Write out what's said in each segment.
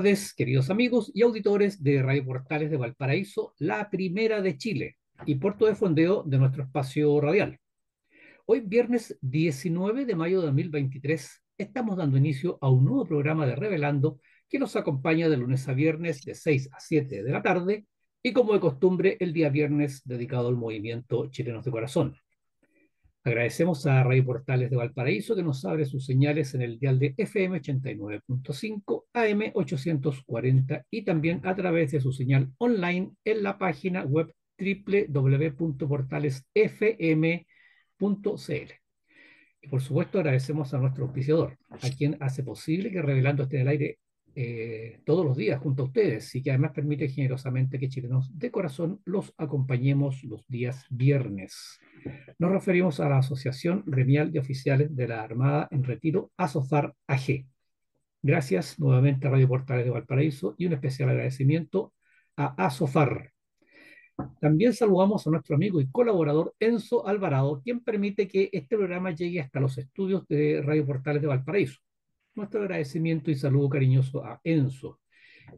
tardes, queridos amigos y auditores de Radio Portales de Valparaíso, la primera de Chile y puerto de fondeo de nuestro espacio radial. Hoy, viernes 19 de mayo de 2023, estamos dando inicio a un nuevo programa de Revelando que nos acompaña de lunes a viernes de 6 a 7 de la tarde y como de costumbre el día viernes dedicado al movimiento Chilenos de Corazón. Agradecemos a Radio Portales de Valparaíso que nos abre sus señales en el dial de FM 89.5, AM 840 y también a través de su señal online en la página web www.portalesfm.cl. Y por supuesto agradecemos a nuestro auspiciador, a quien hace posible que Revelando esté en el aire eh, todos los días junto a ustedes y que además permite generosamente que chilenos de corazón los acompañemos los días viernes. Nos referimos a la Asociación Gremial de Oficiales de la Armada en Retiro, Asofar AG. Gracias nuevamente a Radio Portales de Valparaíso y un especial agradecimiento a ASOFAR. También saludamos a nuestro amigo y colaborador Enzo Alvarado, quien permite que este programa llegue hasta los estudios de Radio Portales de Valparaíso nuestro agradecimiento y saludo cariñoso a Enzo.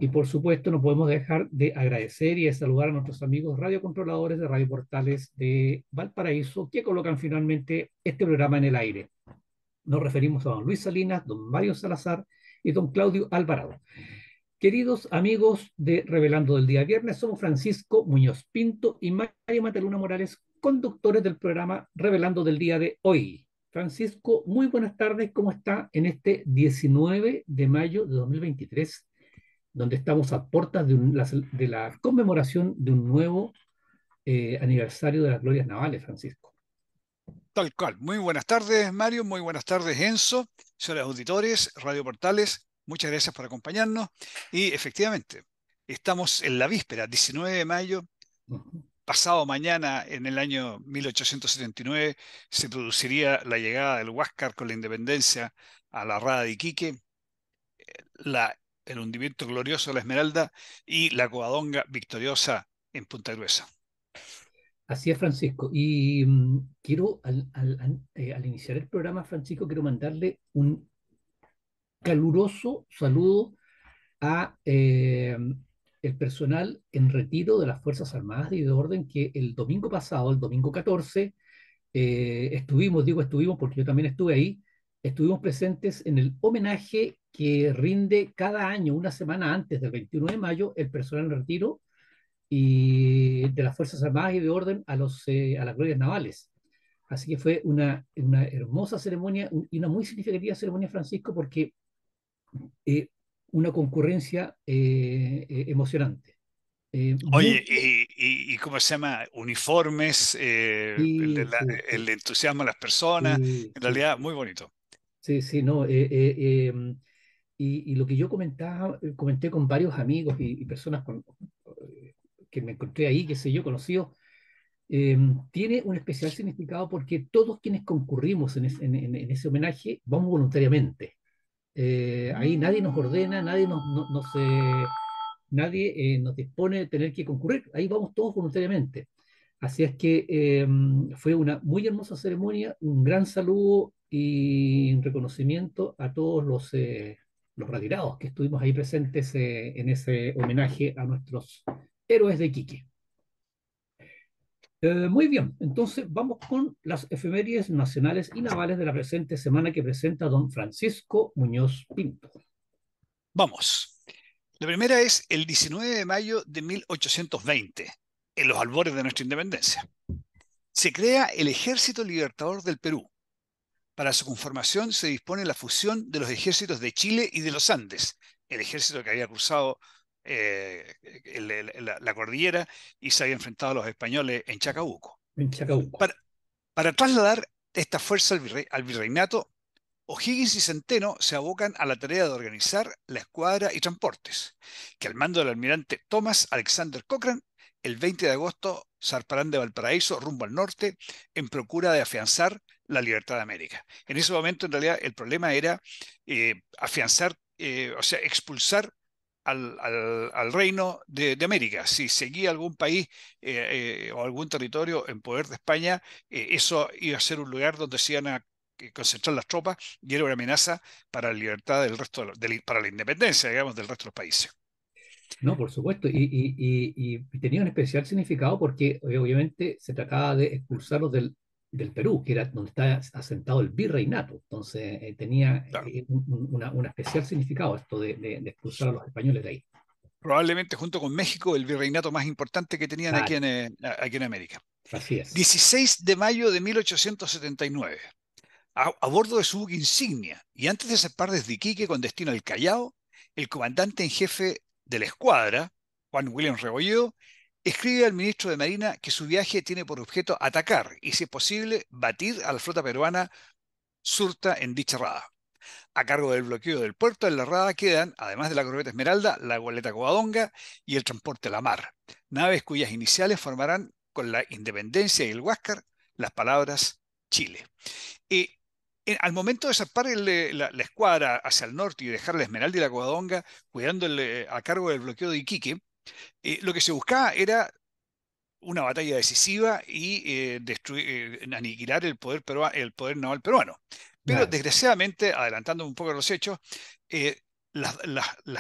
Y por supuesto, no podemos dejar de agradecer y de saludar a nuestros amigos radiocontroladores de Radio Portales de Valparaíso que colocan finalmente este programa en el aire. Nos referimos a don Luis Salinas, don Mario Salazar y don Claudio Alvarado. Queridos amigos de Revelando del Día Viernes, somos Francisco Muñoz Pinto y Mario Mataluna Morales, conductores del programa Revelando del Día de hoy. Francisco, muy buenas tardes. ¿Cómo está en este 19 de mayo de 2023, donde estamos a puertas de, de la conmemoración de un nuevo eh, aniversario de las glorias navales, Francisco? Tal cual. Muy buenas tardes, Mario. Muy buenas tardes, Enzo. Señores auditores, Radio Portales, muchas gracias por acompañarnos. Y efectivamente, estamos en la víspera, 19 de mayo, pasado mañana, en el año 1879, se produciría la llegada del Huáscar con la independencia a la Rada de Iquique, el hundimiento glorioso de la Esmeralda y la Covadonga victoriosa en Punta Gruesa. Así es, Francisco. Y mm, quiero, eh, al, iniciar el programa, Francisco, quiero mandarle un caluroso saludo a eh, el personal en retiro de las Fuerzas Armadas y de Orden que el domingo pasado, el domingo 14, eh, estuvimos, digo estuvimos porque yo también estuve ahí, estuvimos presentes en el homenaje que rinde cada año, una semana antes del 21 de mayo, el personal en retiro y de las Fuerzas Armadas y de Orden a, los, eh, a las glorias navales. Así que fue una, una hermosa ceremonia y una muy significativa ceremonia, Francisco, porque eh, una concurrencia eh, eh, emocionante. Eh, Oye, y, cómo se llama? Uniformes, el, entusiasmo de las personas, en realidad muy bonito. Sí, sí, no. Em, y, lo que yo comentaba, comenté con varios amigos y, personas con, que me encontré ahí, que sé yo, conocidos, em, tiene un especial significado porque todos quienes concurrimos en, en ese homenaje vamos voluntariamente. Eh, ahí nadie nos ordena, nadie nos, no, nadie, eh, nos dispone de tener que concurrir. Ahí vamos todos voluntariamente. Así es que em, fue una muy hermosa ceremonia, un gran saludo y un reconocimiento a todos los, eh, los retirados que estuvimos ahí presentes en ese homenaje a nuestros héroes de Quique. Eh, muy bien, entonces vamos con las efemérides nacionales y navales de la presente semana que presenta don Francisco Muñoz Pinto. Vamos. La primera es el 19 de mayo de 1820, en los albores de nuestra independencia. Se crea el Ejército Libertador del Perú. Para su conformación se dispone la fusión de los ejércitos de Chile y de los Andes, el ejército que había cruzado eh, la, cordillera y se había enfrentado a los españoles en Chacabuco. Para, trasladar esta fuerza al, virreinato, O'Higgins y Centeno se abocan a la tarea de organizar la escuadra y transportes, que al mando del almirante Thomas Alexander Cochrane, el 20 de agosto zarparán de Valparaíso rumbo al norte en procura de afianzar la libertad de América. En ese momento, en realidad, el problema era eh, afianzar, eh, o sea, expulsar al, reino de, América. Si seguía algún país eh, eh, o algún territorio en poder de España, eh, eso iba a ser un lugar donde se iban a concentrar las tropas y era una amenaza para la libertad del resto, de para la independencia, digamos, del resto de los países. No, por supuesto, y tenía un especial significado porque obviamente se trataba de expulsarlos del, del Perú, que era donde está asentado el virreinato. Entonces eh, tenía eh, un, especial significado esto de, expulsar a los españoles de ahí. Probablemente junto con México, el virreinato más importante que tenían aquí, en, eh, aquí en América. Así es. 16 de mayo de 1879. A, bordo de su insignia y antes de zarpar desde Iquique con destino al Callao, el comandante en jefe de la escuadra, Juan William Rebolledo, escribe al ministro de Marina que su viaje tiene por objeto atacar y, si es posible, batir a la flota peruana surta en dicha rada. A cargo del bloqueo del puerto en la rada quedan, además de la corbeta Esmeralda, la goleta Covadonga y el transporte La Mar, naves cuyas iniciales formarán, con la Independencia y el Huáscar, las palabras Chile. Y eh, al momento de zarpar eh, la, escuadra hacia el norte y dejar la Esmeralda y la Covadonga cuidando eh, a cargo del bloqueo de Iquique, eh, lo que se buscaba era una batalla decisiva y eh, eh, aniquilar el poder, el naval peruano. Pero desgraciadamente, adelantando un poco los hechos, las,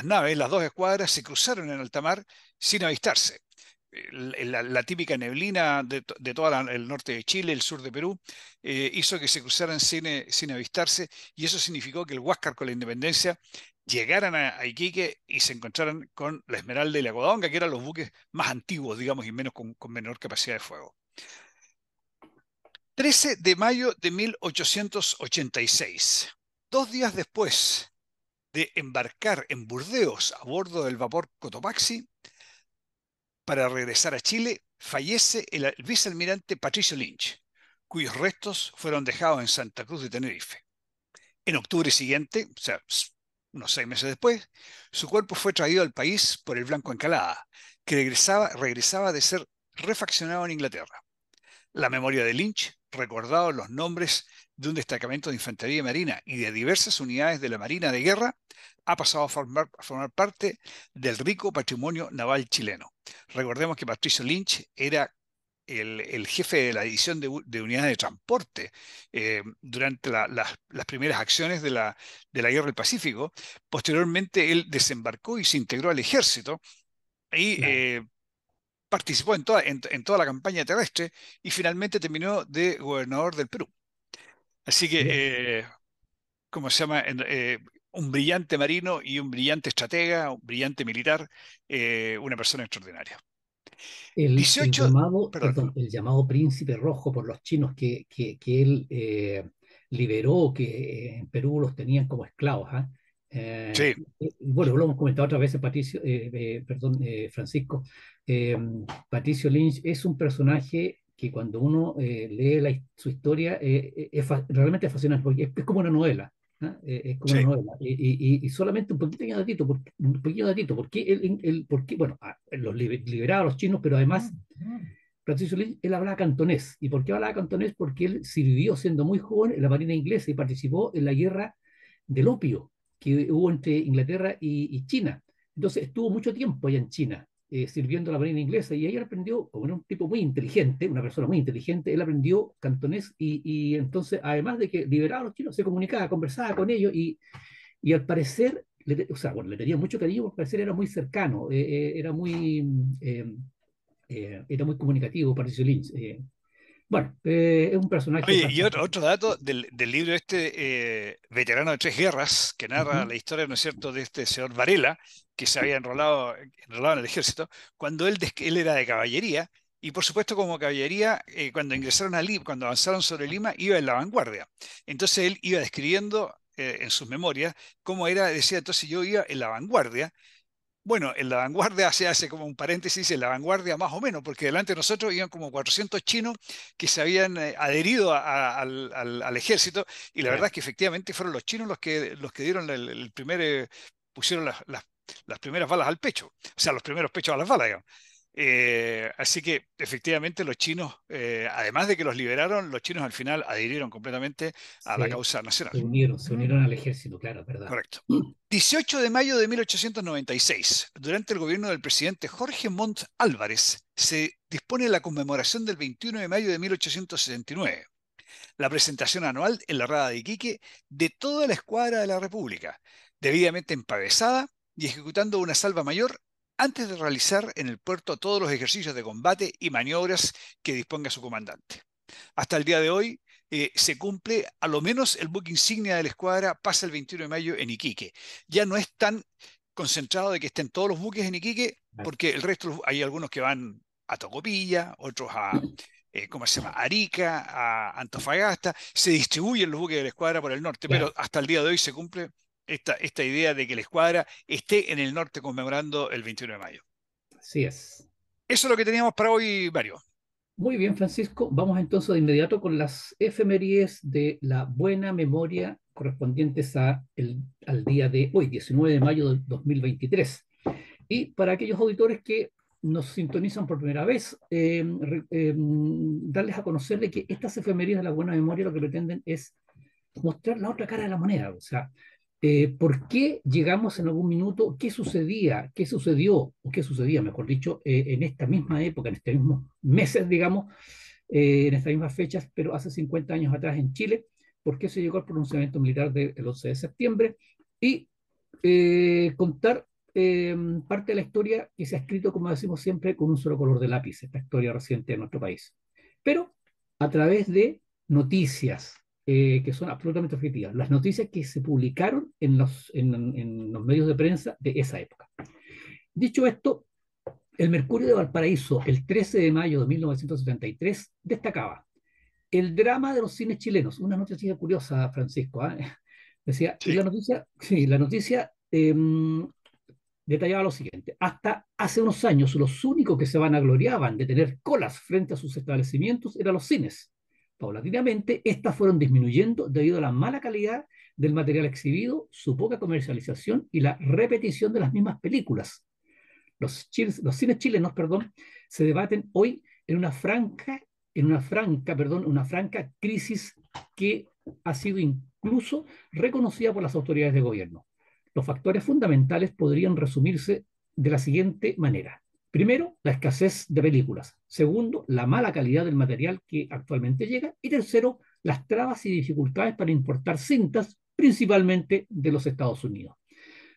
naves, las dos escuadras, se cruzaron en alta mar sin avistarse. La, típica neblina de, todo el norte de Chile, el sur de Perú, hizo que se cruzaran sin avistarse y eso significó que el Huáscar con la independencia llegaran a, Iquique y se encontraran con la Esmeralda y la Guadonga, que eran los buques más antiguos, digamos, y menos con, menor capacidad de fuego. 13 de mayo de 1886, dos días después de embarcar en Burdeos a bordo del vapor Cotopaxi para regresar a Chile, fallece el vicealmirante Patricio Lynch, cuyos restos fueron dejados en Santa Cruz de Tenerife. En octubre siguiente, o sea, unos seis meses después, su cuerpo fue traído al país por el Blanco Encalada, que regresaba, regresaba de ser refaccionado en Inglaterra. La memoria de Lynch recordado los nombres de un destacamento de infantería marina y de diversas unidades de la Marina de Guerra, ha pasado a formar, a formar, parte del rico patrimonio naval chileno. Recordemos que Patricio Lynch era el, jefe de la división de, unidades de transporte eh, durante las primeras acciones de la, de la guerra del Pacífico. Posteriormente, él desembarcó y se integró al ejército y eh, participó en toda, en, toda, la campaña terrestre y finalmente terminó de gobernador del Perú. Así que, eh, como se llama? un brillante marino y un brillante estratega, un brillante militar, una persona extraordinaria. El, llamado, el, llamado, príncipe rojo por los chinos que, él eh, liberó, que en Perú los tenían como esclavos. ¿ah? Eh, bueno, lo hemos comentado otra vez Patricio, eh, perdón, Francisco. Patricio Lynch es un personaje que cuando uno lee su historia es realmente es fascinante, es como una novela. ¿ah? Eh, es como una novela. Y, y, solamente un pequeño datito, un datito, porque el, el bueno, ah, los a los chinos, pero además ah, Francisco él hablaba cantonés. ¿Y por qué hablaba cantonés? Porque él sirvió siendo muy joven en la Marina inglesa y participó en la guerra del opio que hubo entre Inglaterra y, y China. Entonces estuvo mucho tiempo allá en China. Eh, sirviendo a la marina inglesa y ahí aprendió, como era un tipo muy inteligente, una persona muy inteligente, él aprendió cantonés y, y entonces, además de que liberaba a los chinos, se comunicaba, conversaba con ellos y, y al parecer, le, o sea, bueno, le tenía mucho cariño, al parecer era muy cercano, eh, eh, era, muy, era muy comunicativo Patricio Lynch. bueno, es un personaje. y otro, dato del, libro este, Veterano de Tres Guerras, que narra la historia, ¿no es cierto?, de este señor Varela, que se había enrolado, enrolado en el ejército, cuando él, él era de caballería, y por supuesto como caballería, eh, cuando ingresaron a Lima, cuando avanzaron sobre Lima, iba en la vanguardia. Entonces él iba describiendo eh, en sus memorias cómo era, decía, entonces yo iba en la vanguardia. Bueno, en la vanguardia se hace como un paréntesis, en la vanguardia más o menos, porque delante de nosotros iban como 400 chinos que se habían eh, adherido al, al, ejército y la verdad es que efectivamente fueron los chinos los que, los que dieron el, primer pusieron las, las, las primeras balas al pecho, o sea, los primeros pechos a las balas, eh, así que efectivamente los chinos, eh, además de que los liberaron, los chinos al final adhirieron completamente a la causa nacional. Se unieron, al ejército, claro, verdad. Correcto. 18 de mayo de 1896, durante el gobierno del presidente Jorge Montt Álvarez, se dispone la conmemoración del 21 de mayo de 1869, la presentación anual en la Rada de Iquique de toda la escuadra de la República, debidamente empavesada y ejecutando una salva mayor antes de realizar en el puerto todos los ejercicios de combate y maniobras que disponga su comandante. Hasta el día de hoy eh, se cumple, a lo menos el buque insignia de la escuadra pasa el 21 de mayo en Iquique. Ya no es tan concentrado de que estén todos los buques en Iquique, porque el resto hay algunos que van a Tocopilla, otros a, eh, se llama? Arica, a Antofagasta, se distribuyen los buques de la escuadra por el norte, pero hasta el día de hoy se cumple esta, esta idea de que la escuadra esté en el norte conmemorando el 21 de mayo. Así es. Eso es lo que teníamos para hoy, Mario. Muy bien, Francisco. Vamos entonces de inmediato con las efemerías de la buena memoria correspondientes a el, al día de hoy, 19 de mayo de 2023. Y para aquellos auditores que nos sintonizan por primera vez, eh, eh, darles a conocer de que estas efemerías de la buena memoria lo que pretenden es mostrar la otra cara de la moneda. O sea, eh, por qué llegamos en algún minuto, qué sucedía, qué sucedió, o qué sucedía, mejor dicho, eh, en esta misma época, en estos mismos meses, digamos, eh, en estas mismas fechas, pero hace 50 años atrás en Chile, por qué se llegó al pronunciamiento militar del 11 de septiembre y contar parte de la historia que se ha escrito, como decimos siempre, con un solo color de lápiz, esta historia reciente de nuestro país. Pero a través de noticias, eh, que son absolutamente objetivas, las noticias que se publicaron en los, en, los medios de prensa de esa época. Dicho esto, el Mercurio de Valparaíso, el 13 de mayo de 1973, destacaba el drama de los cines chilenos. Una noticia curiosa, Francisco. ¿ah? Decía, la noticia, sí, la noticia em, detallaba lo siguiente. Hasta hace unos años, los únicos que se vanagloriaban de tener colas frente a sus establecimientos eran los cines. Paulatinamente, estas fueron disminuyendo debido a la mala calidad del material exhibido, su poca comercialización y la repetición de las mismas películas. Los, chiles, los cines chilenos perdón, se debaten hoy en una franca, en una franca, perdón, una franca crisis que ha sido incluso reconocida por las autoridades de gobierno. Los factores fundamentales podrían resumirse de la siguiente manera. Primero, la escasez de películas. Segundo, la mala calidad del material que actualmente llega. Y tercero, las trabas y dificultades para importar cintas, principalmente de los Estados Unidos.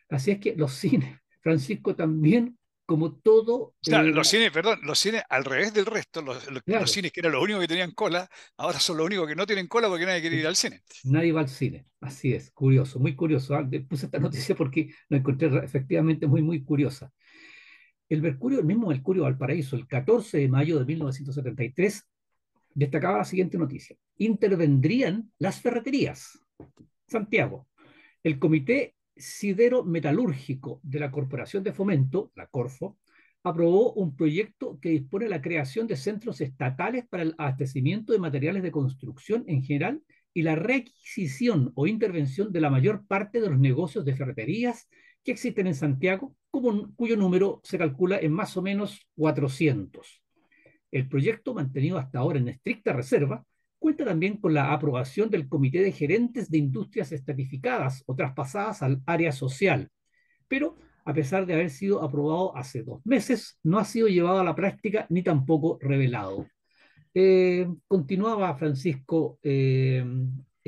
Así es que los cines, Francisco, también como todo... Eh, los cines, perdón, los cines al revés del resto, los, cines que eran los únicos que tenían cola, ahora son los únicos que no tienen cola porque nadie quiere ir al cine. Nadie va al cine, así es, curioso, muy curioso. Ah, puse esta noticia porque la encontré efectivamente muy, muy curiosa el Mercurio, el mismo Mercurio Valparaíso, el 14 de mayo de 1973, destacaba la siguiente noticia. Intervendrían las ferreterías. Santiago, el Comité Sidero Metalúrgico de la Corporación de Fomento, la Corfo, aprobó un proyecto que dispone la creación de centros estatales para el abastecimiento de materiales de construcción en general y la requisición o intervención de la mayor parte de los negocios de ferreterías que existen en Santiago, cuyo, número se calcula en más o menos 400. El proyecto, mantenido hasta ahora en estricta reserva, cuenta también con la aprobación del Comité de Gerentes de Industrias Estratificadas o traspasadas al área social, pero a pesar de haber sido aprobado hace dos meses, no ha sido llevado a la práctica ni tampoco revelado. Eh, continuaba Francisco eh,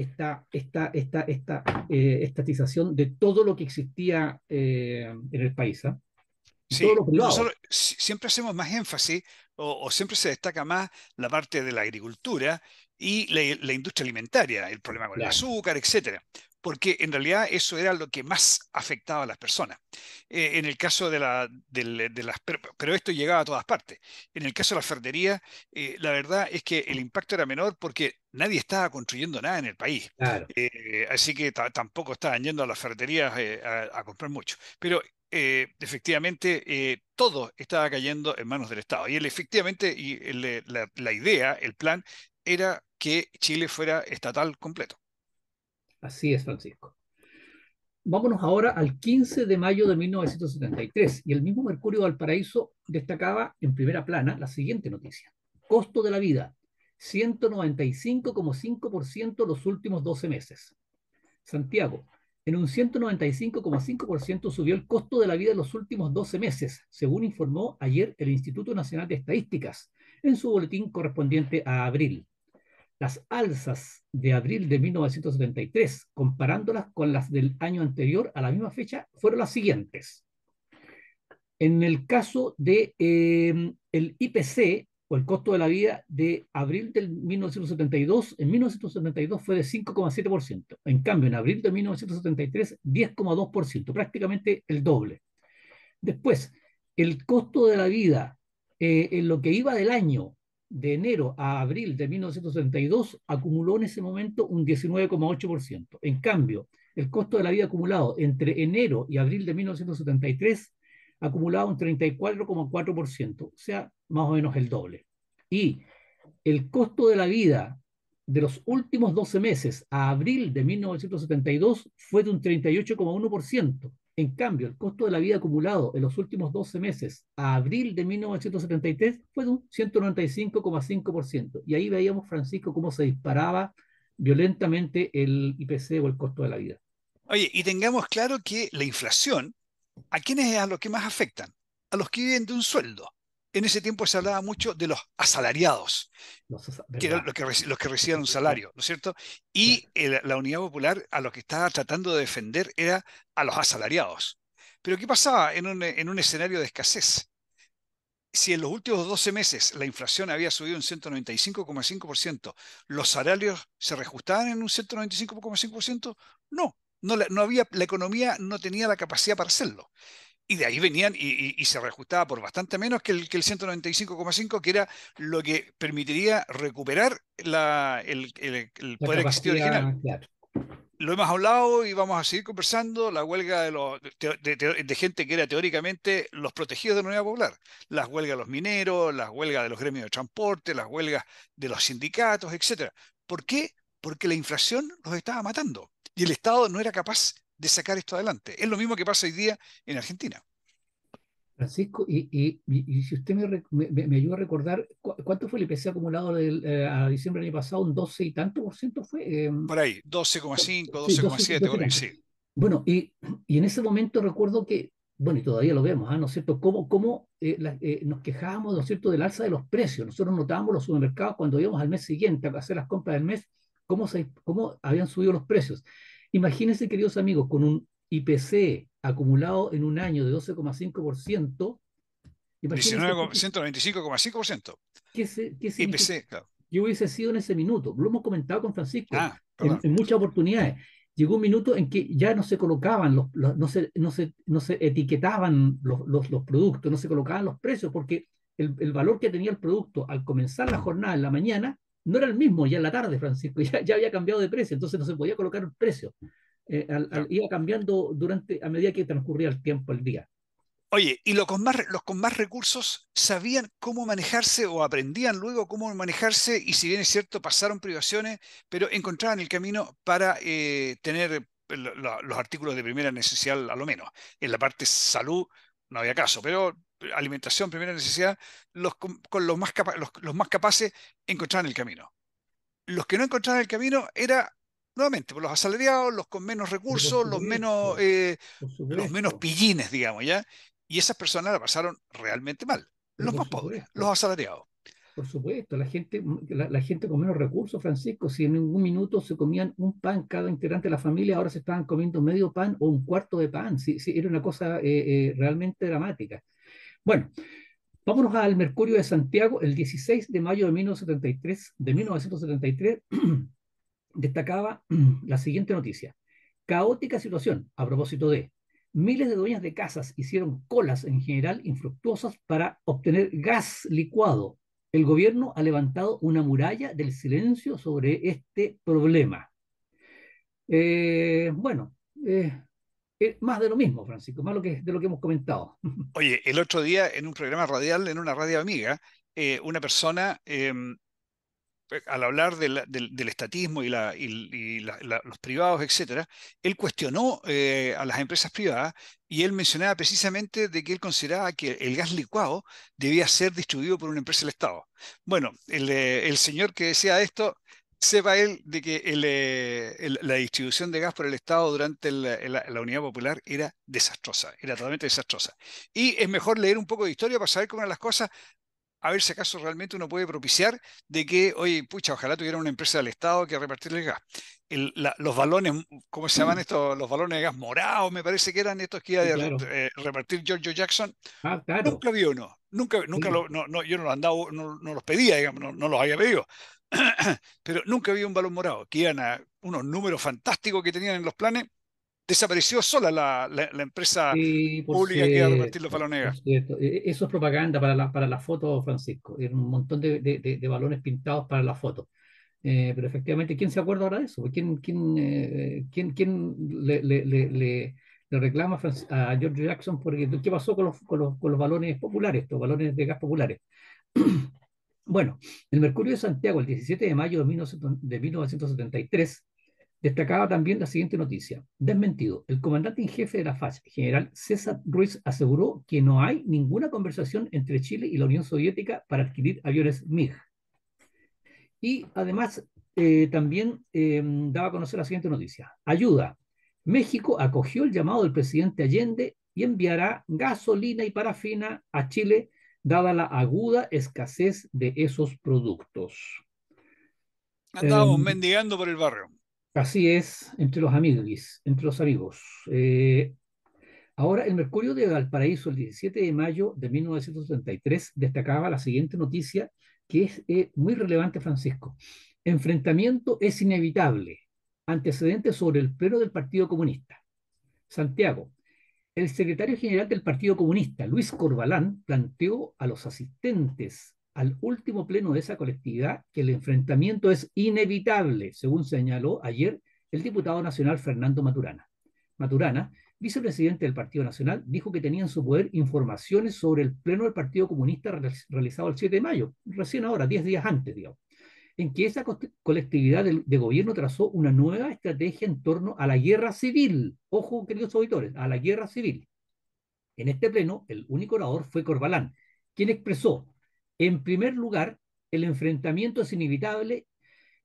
esta, esta, esta, esta eh, estatización de todo lo que existía eh, en el país. ¿ah? Sí, siempre hacemos más énfasis o, siempre se destaca más la parte de la agricultura y la, industria alimentaria, el problema con el azúcar, etcétera porque en realidad eso era lo que más afectaba a las personas. Eh, en el caso de, la, las... Pero, esto llegaba a todas partes. En el caso de la ferretería, eh, la verdad es que el impacto era menor porque nadie estaba construyendo nada en el país. Eh, así que tampoco estaban yendo a las ferreterías a, comprar mucho. Pero efectivamente todo estaba cayendo en manos del Estado. Y él, efectivamente y la idea, el plan, era que Chile fuera estatal completo. Así es, Francisco. Vámonos ahora al 15 de mayo de 1973 y el mismo Mercurio Valparaíso destacaba en primera plana la siguiente noticia. Costo de la vida, 195,5% los últimos 12 meses. Santiago, en un 195,5% subió el costo de la vida en los últimos 12 meses, según informó ayer el Instituto Nacional de Estadísticas en su boletín correspondiente a abril las alzas de abril de 1973, comparándolas con las del año anterior a la misma fecha, fueron las siguientes. En el caso de em, el IPC, o el costo de la vida de abril de 1972, en 1972 fue de 5,7%. En cambio, en abril de 1973, 10,2%, prácticamente el doble. Después, el costo de la vida eh, en lo que iba del año de enero a abril de 1972 acumuló en ese momento un 19,8%. En cambio, el costo de la vida acumulado entre enero y abril de 1973 acumulaba un 34,4%, o sea, más o menos el doble. Y el costo de la vida de los últimos 12 meses a abril de 1972 fue de un 38,1%, en cambio, el costo de la vida acumulado en los últimos 12 meses a abril de 1973 fue de un 195,5%. Y ahí veíamos, Francisco, cómo se disparaba violentamente el IPC o el costo de la vida. Oye, y tengamos claro que la inflación, ¿a quiénes es a los que más afectan? A los que viven de un sueldo en ese tiempo se hablaba mucho de los asalariados, que eran los que, recibían un salario, ¿no es cierto? Y la Unidad Popular a lo que estaba tratando de defender era a los asalariados. Pero ¿qué pasaba en un, escenario de escasez? Si en los últimos 12 meses la inflación había subido un 195,5%, ¿los salarios se reajustaban en un 195,5%? No, no, no había, la economía no tenía la capacidad para hacerlo y de ahí venían y, se reajustaba por bastante menos que el, 195,5, que era lo que permitiría recuperar la, el, poder adquisitivo original. Lo hemos hablado y vamos a seguir conversando, la huelga de, de, gente que era teóricamente los protegidos de la Unidad Popular, las huelgas de los mineros, las huelgas de los gremios de transporte, las huelgas de los sindicatos, etc. ¿Por qué? Porque la inflación los estaba matando y el Estado no era capaz de sacar esto adelante. Es lo mismo que pasa hoy día en Argentina. Francisco, y, si usted me, ayuda a recordar, ¿cuánto fue el IPC acumulado del, eh, a diciembre del año pasado? ¿Un 12 y tanto por ciento fue? Em, por ahí, 12,5, 12,7, Bueno, y, en ese momento recuerdo que bueno, y todavía lo vemos, ¿ah? ¿no es cierto? ¿Cómo, cómo eh, eh, nos quejábamos, ¿no cierto?, del alza de los precios. Nosotros notábamos los supermercados cuando íbamos al mes siguiente a hacer las compras del mes, cómo, se, cómo habían subido los precios. Imagínense, queridos amigos, con un IPC acumulado en un año de 12,5%. 195,5%, ¿Qué, se, qué IPC, claro. Yo hubiese sido en ese minuto, lo hemos comentado con Francisco ah, en, muchas oportunidades. Llegó un minuto en que ya no se colocaban, los, no, se, no, se, no, se, etiquetaban los, los, productos, no se colocaban los precios, porque el, el valor que tenía el producto al comenzar la jornada en la mañana no era el mismo ya en la tarde, Francisco, ya, había cambiado de precio, entonces no se podía colocar el precio. Eh, iba cambiando durante, a medida que transcurría el tiempo, el día. Oye, ¿y los con, más, los con más recursos sabían cómo manejarse o aprendían luego cómo manejarse? Y si bien es cierto, pasaron privaciones, pero encontraban el camino para eh, tener eh, los artículos de primera necesidad a lo menos. En la parte salud no había caso, pero alimentación, primera necesidad, los, con los más, los, más capaces encontraban el camino. Los que no encontraban el camino era nuevamente, por pues, los asalariados, los con menos recursos, los menos, eh, los menos pillines, digamos, ¿ya? Y esas personas la pasaron realmente mal. Los más pobres, los asalariados. Por supuesto, la gente, la, gente con menos recursos, Francisco, si en ningún minuto se comían un pan cada integrante de la familia, ahora se estaban comiendo medio pan o un cuarto de pan. sí sí era una cosa eh, eh, realmente dramática. Bueno, vámonos al Mercurio de Santiago. El 16 de mayo de 1973, de 1973 destacaba la siguiente noticia. Caótica situación a propósito de miles de dueñas de casas hicieron colas en general infructuosas para obtener gas licuado. El gobierno ha levantado una muralla del silencio sobre este problema. Eh, bueno, eh, es más de lo mismo, Francisco, más lo que, de lo que hemos comentado. Oye, el otro día en un programa radial, en una radio amiga, eh, una persona, em, eh, al hablar del, estatismo y, la, los privados, etc., él cuestionó eh, a las empresas privadas y él mencionaba precisamente de que él consideraba que el gas licuado debía ser distribuido por una empresa del Estado. Bueno, el, el señor que decía esto sepa él de que eh, la distribución de gas por el Estado durante la, Unidad Popular era desastrosa, era totalmente desastrosa. Y es mejor leer un poco de historia para saber cómo eran las cosas, a ver si acaso realmente uno puede propiciar de que, oye, pucha, ojalá tuviera una empresa del Estado que repartirle gas. los balones, ¿cómo se llaman mm. estos? Los balones de gas morados, me parece que eran estos que iba a eh, repartir George Jackson. Ah, claro. Nunca vi uno, nunca, no, yo no, no, no, los pedía, digamos, no, los había pedido. pero nunca había un balón morado, que a ah, unos números fantásticos que tenían en los planes. Desapareció sola la, empresa pública que iba a repartir los balones. E, e, eso es propaganda para la, para foto, Francisco. Era un montón de, de, balones pintados para la foto. Eh, pero efectivamente, ¿quién se acuerda ahora de eso? ¿Quién, quién, eh, quién, quién le, le, reclama a George Jackson qué pasó con los, con los, con los balones populares, los balones de gas populares? Bueno, el Mercurio de Santiago, el 17 de mayo de 1973, destacaba también la siguiente noticia. Desmentido. El comandante en jefe de la FAS, general César Ruiz, aseguró que no hay ninguna conversación entre Chile y la Unión Soviética para adquirir aviones MiG. Y además, eh, también em, daba a conocer la siguiente noticia. Ayuda. México acogió el llamado del presidente Allende y enviará gasolina y parafina a Chile dada la aguda escasez de esos productos. Andábamos em, mendigando por el barrio. Así es, entre los amigos, entre los amigos. Eh, ahora, el Mercurio de Valparaíso, el 17 de mayo de 1973, destacaba la siguiente noticia, que es eh, muy relevante, Francisco. Enfrentamiento es inevitable. Antecedente sobre el pleno del Partido Comunista. Santiago, el secretario general del Partido Comunista, Luis Corbalán, planteó a los asistentes al último pleno de esa colectividad que el enfrentamiento es inevitable, según señaló ayer el diputado nacional Fernando Maturana. Maturana, vicepresidente del Partido Nacional, dijo que tenía en su poder informaciones sobre el pleno del Partido Comunista realizado el 7 de mayo, recién ahora, 10 días antes, digamos en que esa colectividad de, gobierno trazó una nueva estrategia en torno a la guerra civil. Ojo, queridos auditores, a la guerra civil. En este pleno, el único orador fue Corbalán, quien expresó, en primer lugar, el enfrentamiento es inevitable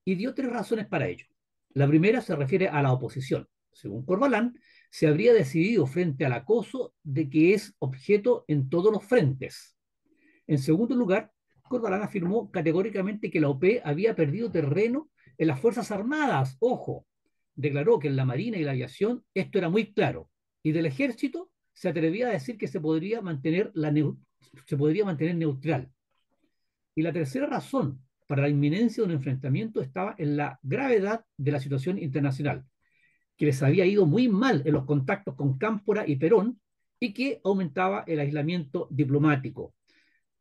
y dio tres razones para ello. La primera se refiere a la oposición. Según Corbalán, se habría decidido frente al acoso de que es objeto en todos los frentes. En segundo lugar, Corbalán afirmó categóricamente que la OP había perdido terreno en las Fuerzas Armadas. Ojo, declaró que en la Marina y la Aviación esto era muy claro. Y del Ejército se atrevía a decir que se podría mantener, la se podría mantener neutral. Y la tercera razón para la inminencia de un enfrentamiento estaba en la gravedad de la situación internacional, que les había ido muy mal en los contactos con Cámpora y Perón y que aumentaba el aislamiento diplomático.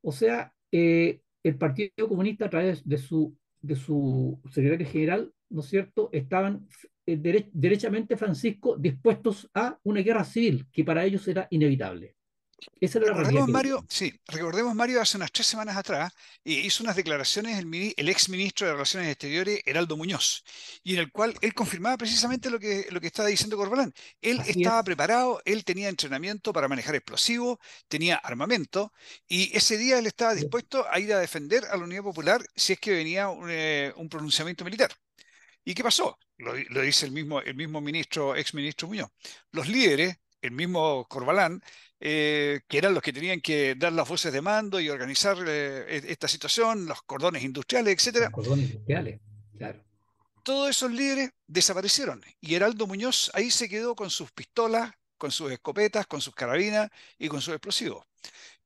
O sea, eh, el Partido Comunista a través de su, de su secretario general, ¿no es cierto?, estaban eh, derechamente, Francisco, dispuestos a una guerra civil que para ellos era inevitable recordemos, Mario, sí, recordemos Mario hace unas tres semanas atrás eh, hizo unas declaraciones el, el, ex ministro de Relaciones Exteriores, Heraldo Muñoz, y en el cual él confirmaba precisamente lo que, lo que estaba diciendo Corbalán. Él estaba preparado, él tenía entrenamiento para manejar explosivos, tenía armamento, y ese día él estaba dispuesto a ir a defender a la Unidad Popular si es que venía eh, un, pronunciamiento militar. ¿Y qué pasó? Lo, dice el mismo, el mismo ministro, ex ministro Muñoz. Los líderes, el mismo Corbalán, eh, que eran los que tenían que dar las voces de mando y organizar eh, e-, esta situación, los cordones industriales, etc. cordones industriales, claro. Todos esos líderes desaparecieron y Heraldo Muñoz ahí se quedó con sus pistolas, con sus escopetas, con sus carabinas y con sus explosivos.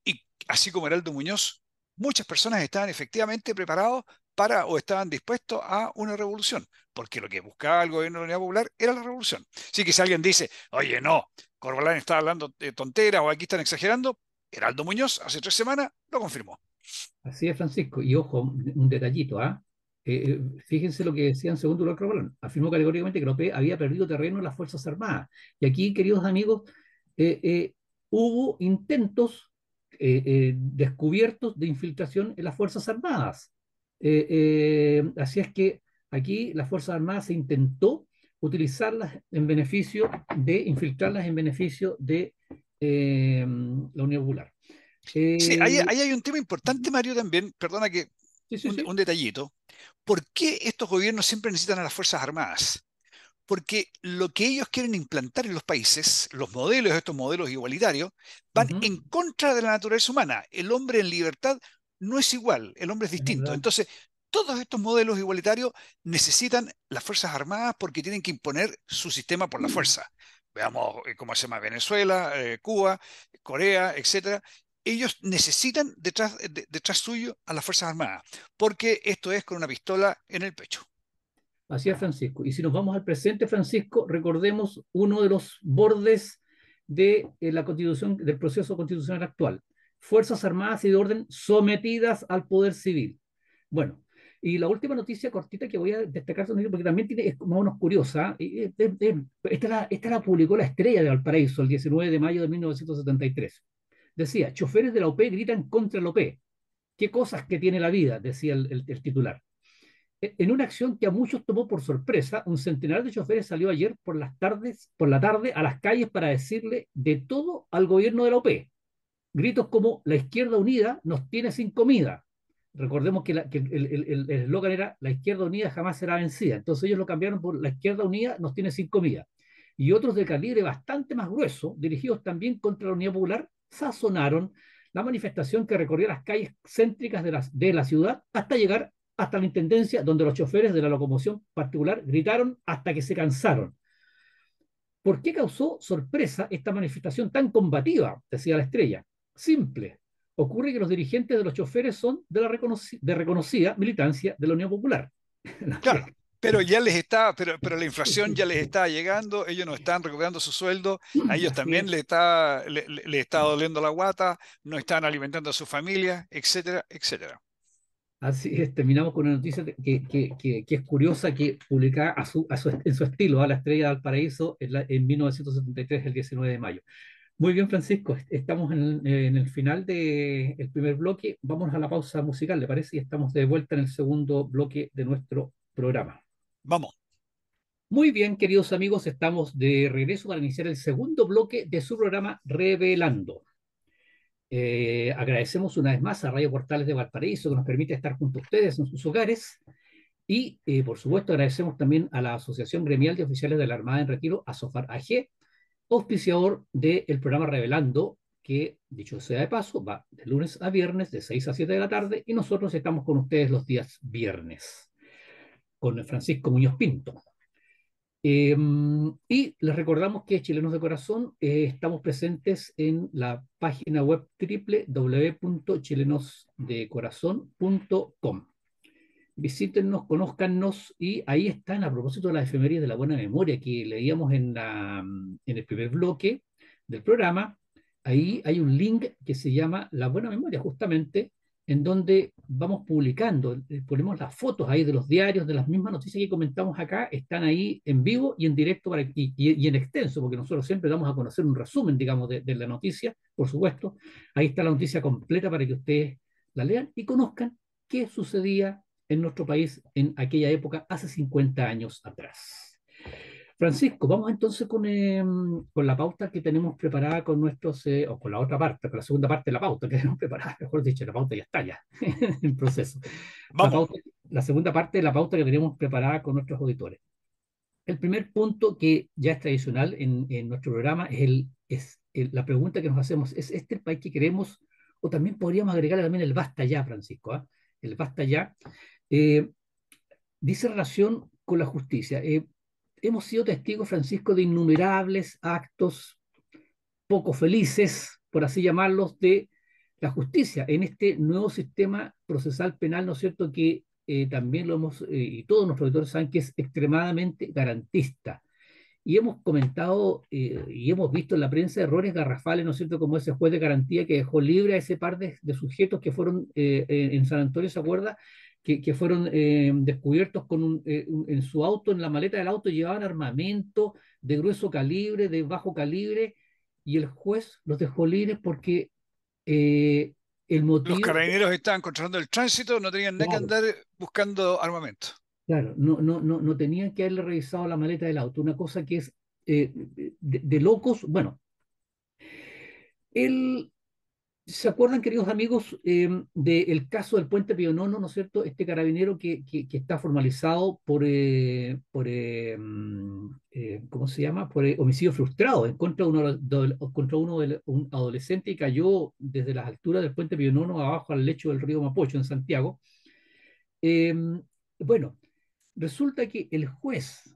Y así como Heraldo Muñoz, muchas personas estaban efectivamente preparados para o estaban dispuestos a una revolución, porque lo que buscaba el gobierno de la Unidad Popular era la revolución. Así que si alguien dice, oye, no, Corbalán está hablando de tonteras o aquí están exagerando, Heraldo Muñoz hace tres semanas lo confirmó. Así es, Francisco. Y ojo, un detallito, ¿ah? Eh, eh, fíjense lo que decían en segundo lugar Corbalán. Afirmó categóricamente que López había perdido terreno en las Fuerzas Armadas. Y aquí, queridos amigos, eh, hubo intentos eh, eh, descubiertos de infiltración en las Fuerzas Armadas. Eh, así es que aquí las Fuerzas Armadas se intentó utilizarlas en beneficio de, infiltrarlas en beneficio de la Unión Popular. sí, ahí, hay un tema importante, Mario, también, perdona que un, detallito. ¿Por qué estos gobiernos siempre necesitan a las Fuerzas Armadas? porque lo que ellos quieren implantar en los países, los modelos, estos modelos igualitarios, van en contra de la naturaleza humana. El hombre en libertad no es igual, el hombre es distinto. Entonces, todos estos modelos igualitarios necesitan las Fuerzas Armadas porque tienen que imponer su sistema por la fuerza. Veamos eh, cómo se llama Venezuela, eh, Cuba, Corea, etc. Ellos necesitan detrás, detrás suyo a las Fuerzas Armadas, porque esto es con una pistola en el pecho hacia Francisco. Y si nos vamos al presente, Francisco, recordemos uno de los bordes de eh, la constitución, del proceso constitucional actual. Fuerzas armadas y de orden sometidas al poder civil. Bueno, y la última noticia cortita que voy a destacar, porque también tiene, es más curiosa, esta, la, publicó la estrella de Valparaíso el 19 de mayo de 1973. Decía, choferes de la OPE gritan contra la OP. ¿Qué cosas que tiene la vida? Decía el titular. E, en una acción que a muchos tomó por sorpresa, un centenar de choferes salió ayer por las tardes, por la tarde a las calles para decirle de todo al gobierno de la OP. Gritos como la izquierda unida nos tiene sin comida. Recordemos que, el eslogan era la izquierda unida jamás será vencida. Entonces ellos lo cambiaron por la izquierda unida nos tiene sin comida. Y otros de calibre bastante más grueso, dirigidos también contra la Unidad Popular, sazonaron la manifestación que recorría las calles céntricas de la, de la ciudad hasta llegar hasta la Intendencia, donde los choferes de la locomoción particular gritaron hasta que se cansaron. ¿Por qué causó sorpresa esta manifestación tan combativa? Decía la estrella. Simple. Ocurre que los dirigentes de los choferes son de, la de reconocida militancia de la Unión Popular. Claro, pero ya les está, pero, pero la inflación ya les está llegando, ellos no están recuperando su sueldo, a ellos también les está, le está doliendo la guata, no están alimentando a su familia, etcétera, etcétera. Así es, terminamos con una noticia que, es curiosa, que publicaba en su estilo, a ¿ah? la estrella del paraíso, en, 1973, el 19 de mayo. Muy bien, Francisco, estamos eh, en, el final del primer bloque. Vamos a la pausa musical, ¿le parece? Y estamos de vuelta en el segundo bloque de nuestro programa. Vamos. Muy bien, queridos amigos, estamos de regreso para iniciar el segundo bloque de su programa Revelando. Eh, agradecemos una vez más a Radio Portales de Valparaíso que nos permite estar junto a ustedes en sus hogares. Y, eh, por supuesto, agradecemos también a la Asociación Gremial de Oficiales de la Armada en Retiro, ASOFAR AG, auspiciador del programa Revelando, que, dicho sea de paso, va de lunes a viernes, de 6 a 7 de la tarde, y nosotros estamos con ustedes los días viernes, con Francisco Muñoz Pinto. Em, y les recordamos que Chilenos de Corazón eh, estamos presentes en la página web www.chilenosdecorazón.com. Visítennos, conózcannos y ahí están a propósito de las efemérides de la buena memoria que leíamos en, en el primer bloque del programa. Ahí hay un link que se llama La Buena Memoria, justamente, en donde vamos publicando, eh, ponemos las fotos ahí de los diarios, de las mismas noticias que comentamos acá, están ahí en vivo y en directo y, en extenso, porque nosotros siempre vamos a conocer un resumen, digamos, de, de la noticia, por supuesto. Ahí está la noticia completa para que ustedes la lean y conozcan qué sucedía en nuestro país en aquella época, hace 50 años atrás. Francisco, vamos entonces con, eh, con, la pauta que tenemos preparada con nuestros, eh, o con la otra parte, con la segunda parte de la pauta que tenemos preparada, mejor dicho, la pauta ya está ya en proceso. Vamos. La, segunda parte de la pauta que tenemos preparada con nuestros auditores. El primer punto que ya es tradicional en, en nuestro programa es, el, es eh, la pregunta que nos hacemos, ¿es este país que queremos? O también podríamos agregarle también el basta ya, Francisco, ¿ah? el basta ya. Eh, dice relación con la justicia. Eh, hemos sido testigos, Francisco, de innumerables actos poco felices, por así llamarlos, de la justicia en este nuevo sistema procesal penal, ¿no es cierto?, que eh, también lo hemos, eh, y todos los productores saben que es extremadamente garantista. Y hemos comentado eh, y hemos visto en la prensa errores garrafales, ¿no es cierto?, como ese juez de garantía que dejó libre a ese par de, sujetos que fueron en, en San Antonio, ¿se acuerda?, que, fueron eh, descubiertos con eh, un, en su auto, en la maleta del auto, llevaban armamento de grueso calibre, de bajo calibre, y el juez los dejó libres porque eh, el motivo... Los carabineros estaban controlando el tránsito, no tenían nada que andar buscando armamento. Claro, no, no, no, no tenían que haberle revisado la maleta del auto, una cosa que es de, de locos, bueno, el, ¿Se acuerdan, queridos amigos, eh, del caso del puente Pionono, ¿no es cierto? Este carabinero que, está formalizado por, eh, por eh, mm, ¿cómo se llama? Por homicidio frustrado en contra uno, contra uno de un adolescente y cayó desde las alturas del puente Pionono abajo al lecho del río Mapocho, en Santiago. Em, bueno, resulta que el juez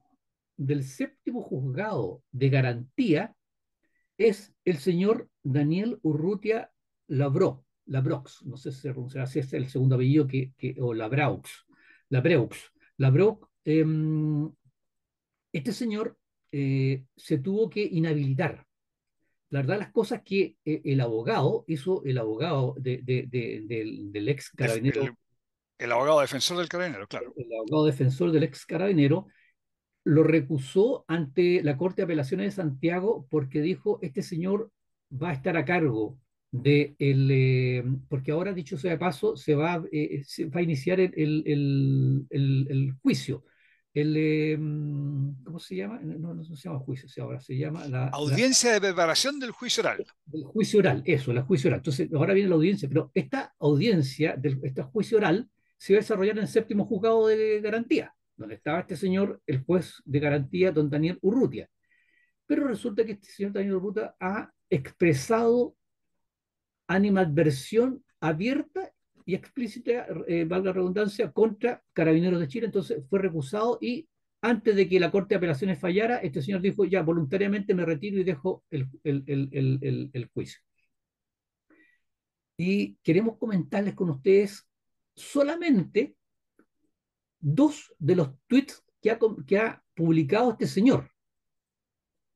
del séptimo juzgado de garantía es el señor Daniel Urrutia Labro, Labrox, no sé si se pronunciará si es el segundo apellido, que, o Labraux, Labreux, Labrox, em, este señor eh, se tuvo que inhabilitar. La verdad, las cosas que eh, el abogado hizo, el abogado del, ex carabinero. El, el, abogado defensor del carabinero, claro. El abogado defensor del ex carabinero lo recusó ante la Corte de Apelaciones de Santiago porque dijo: Este señor va a estar a cargo de el, eh, porque ahora, dicho sea de paso, se va, eh, se va a iniciar el, el, el, el juicio. El, eh, mm, ¿Cómo se llama? No, no, se llama juicio, ahora se llama la... Audiencia de preparación del juicio oral. El juicio oral, eso, el juicio oral. Entonces, ahora viene la audiencia, pero esta audiencia, del, este juicio oral, se va a desarrollar en el séptimo juzgado de garantía, donde estaba este señor, el juez de garantía, don Daniel Urrutia. Pero resulta que este señor Daniel Urrutia ha expresado animadversión abierta y explícita, eh, valga la redundancia, contra Carabineros de Chile. Entonces fue recusado y antes de que la Corte de Apelaciones fallara, este señor dijo, ya voluntariamente me retiro y dejo el, el, el, el juicio. Y queremos comentarles con ustedes solamente dos de los tweets que ha, que ha publicado este señor.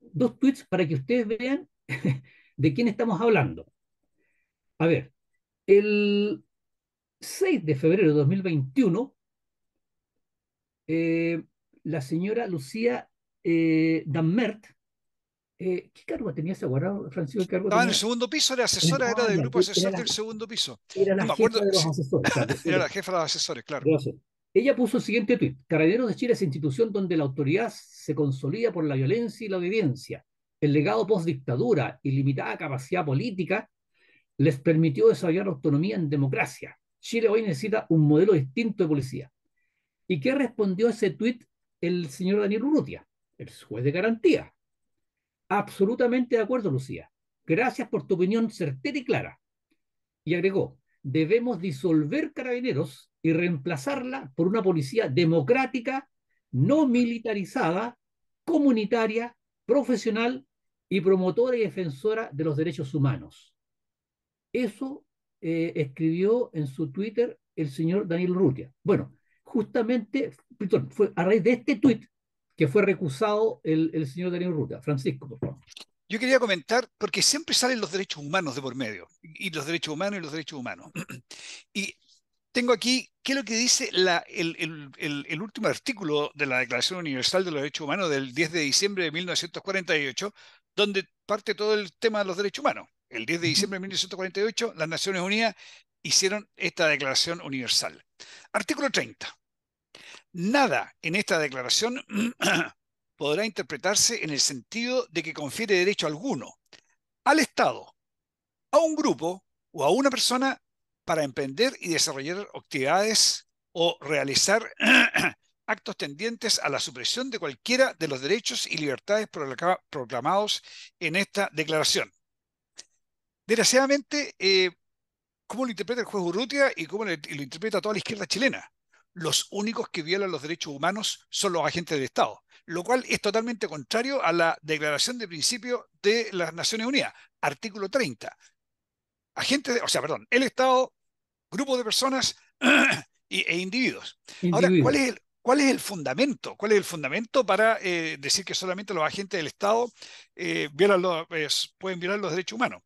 Dos tweets para que ustedes vean de quién estamos hablando. A ver, el 6 de febrero de 2021, eh, la señora Lucía eh, eh, ¿qué cargo tenía ese guardado, Francisco? cargo Estaba en el segundo piso, era asesora, era del grupo asesor del segundo piso. Era la jefa de los asesores. era, la jefa de los asesores, claro. Ella puso el siguiente tuit. Carabineros de Chile es institución donde la autoridad se consolida por la violencia y la obediencia. El legado post-dictadura y limitada capacidad política les permitió desarrollar autonomía en democracia. Chile hoy necesita un modelo distinto de policía. ¿Y qué respondió a ese tuit el señor Daniel Urrutia, el juez de garantía? Absolutamente de acuerdo, Lucía. Gracias por tu opinión certera y clara. Y agregó, debemos disolver carabineros y reemplazarla por una policía democrática, no militarizada, comunitaria, profesional y promotora y defensora de los derechos humanos. Eso eh, escribió en su Twitter el señor Daniel Rutia. Bueno, justamente, fue a raíz de este tuit que fue recusado el, señor Daniel Rutia. Francisco, por favor. Yo quería comentar, porque siempre salen los derechos humanos de por medio, y los derechos humanos y los derechos humanos. Y tengo aquí, ¿qué es lo que dice el, el, último artículo de la Declaración Universal de los Derechos Humanos del 10 de diciembre de 1948, donde parte todo el tema de los derechos humanos? el 10 de diciembre de 1948, las Naciones Unidas hicieron esta Declaración Universal. Artículo 30. Nada en esta declaración podrá interpretarse en el sentido de que confiere derecho alguno al Estado, a un grupo o a una persona para emprender y desarrollar actividades o realizar actos tendientes a la supresión de cualquiera de los derechos y libertades proclamados en esta declaración desgraciadamente, eh, cómo lo interpreta el juez Urrutia y cómo lo, interpreta toda la izquierda chilena. Los únicos que violan los derechos humanos son los agentes del Estado, lo cual es totalmente contrario a la Declaración de Principio de las Naciones Unidas, artículo 30. Agentes, o sea, perdón, el Estado, grupo de personas e individuos. Ahora, ¿cuál es, el, fundamento? ¿Cuál es el fundamento para eh, decir que solamente los agentes del Estado eh, violan los, pueden violar los derechos humanos?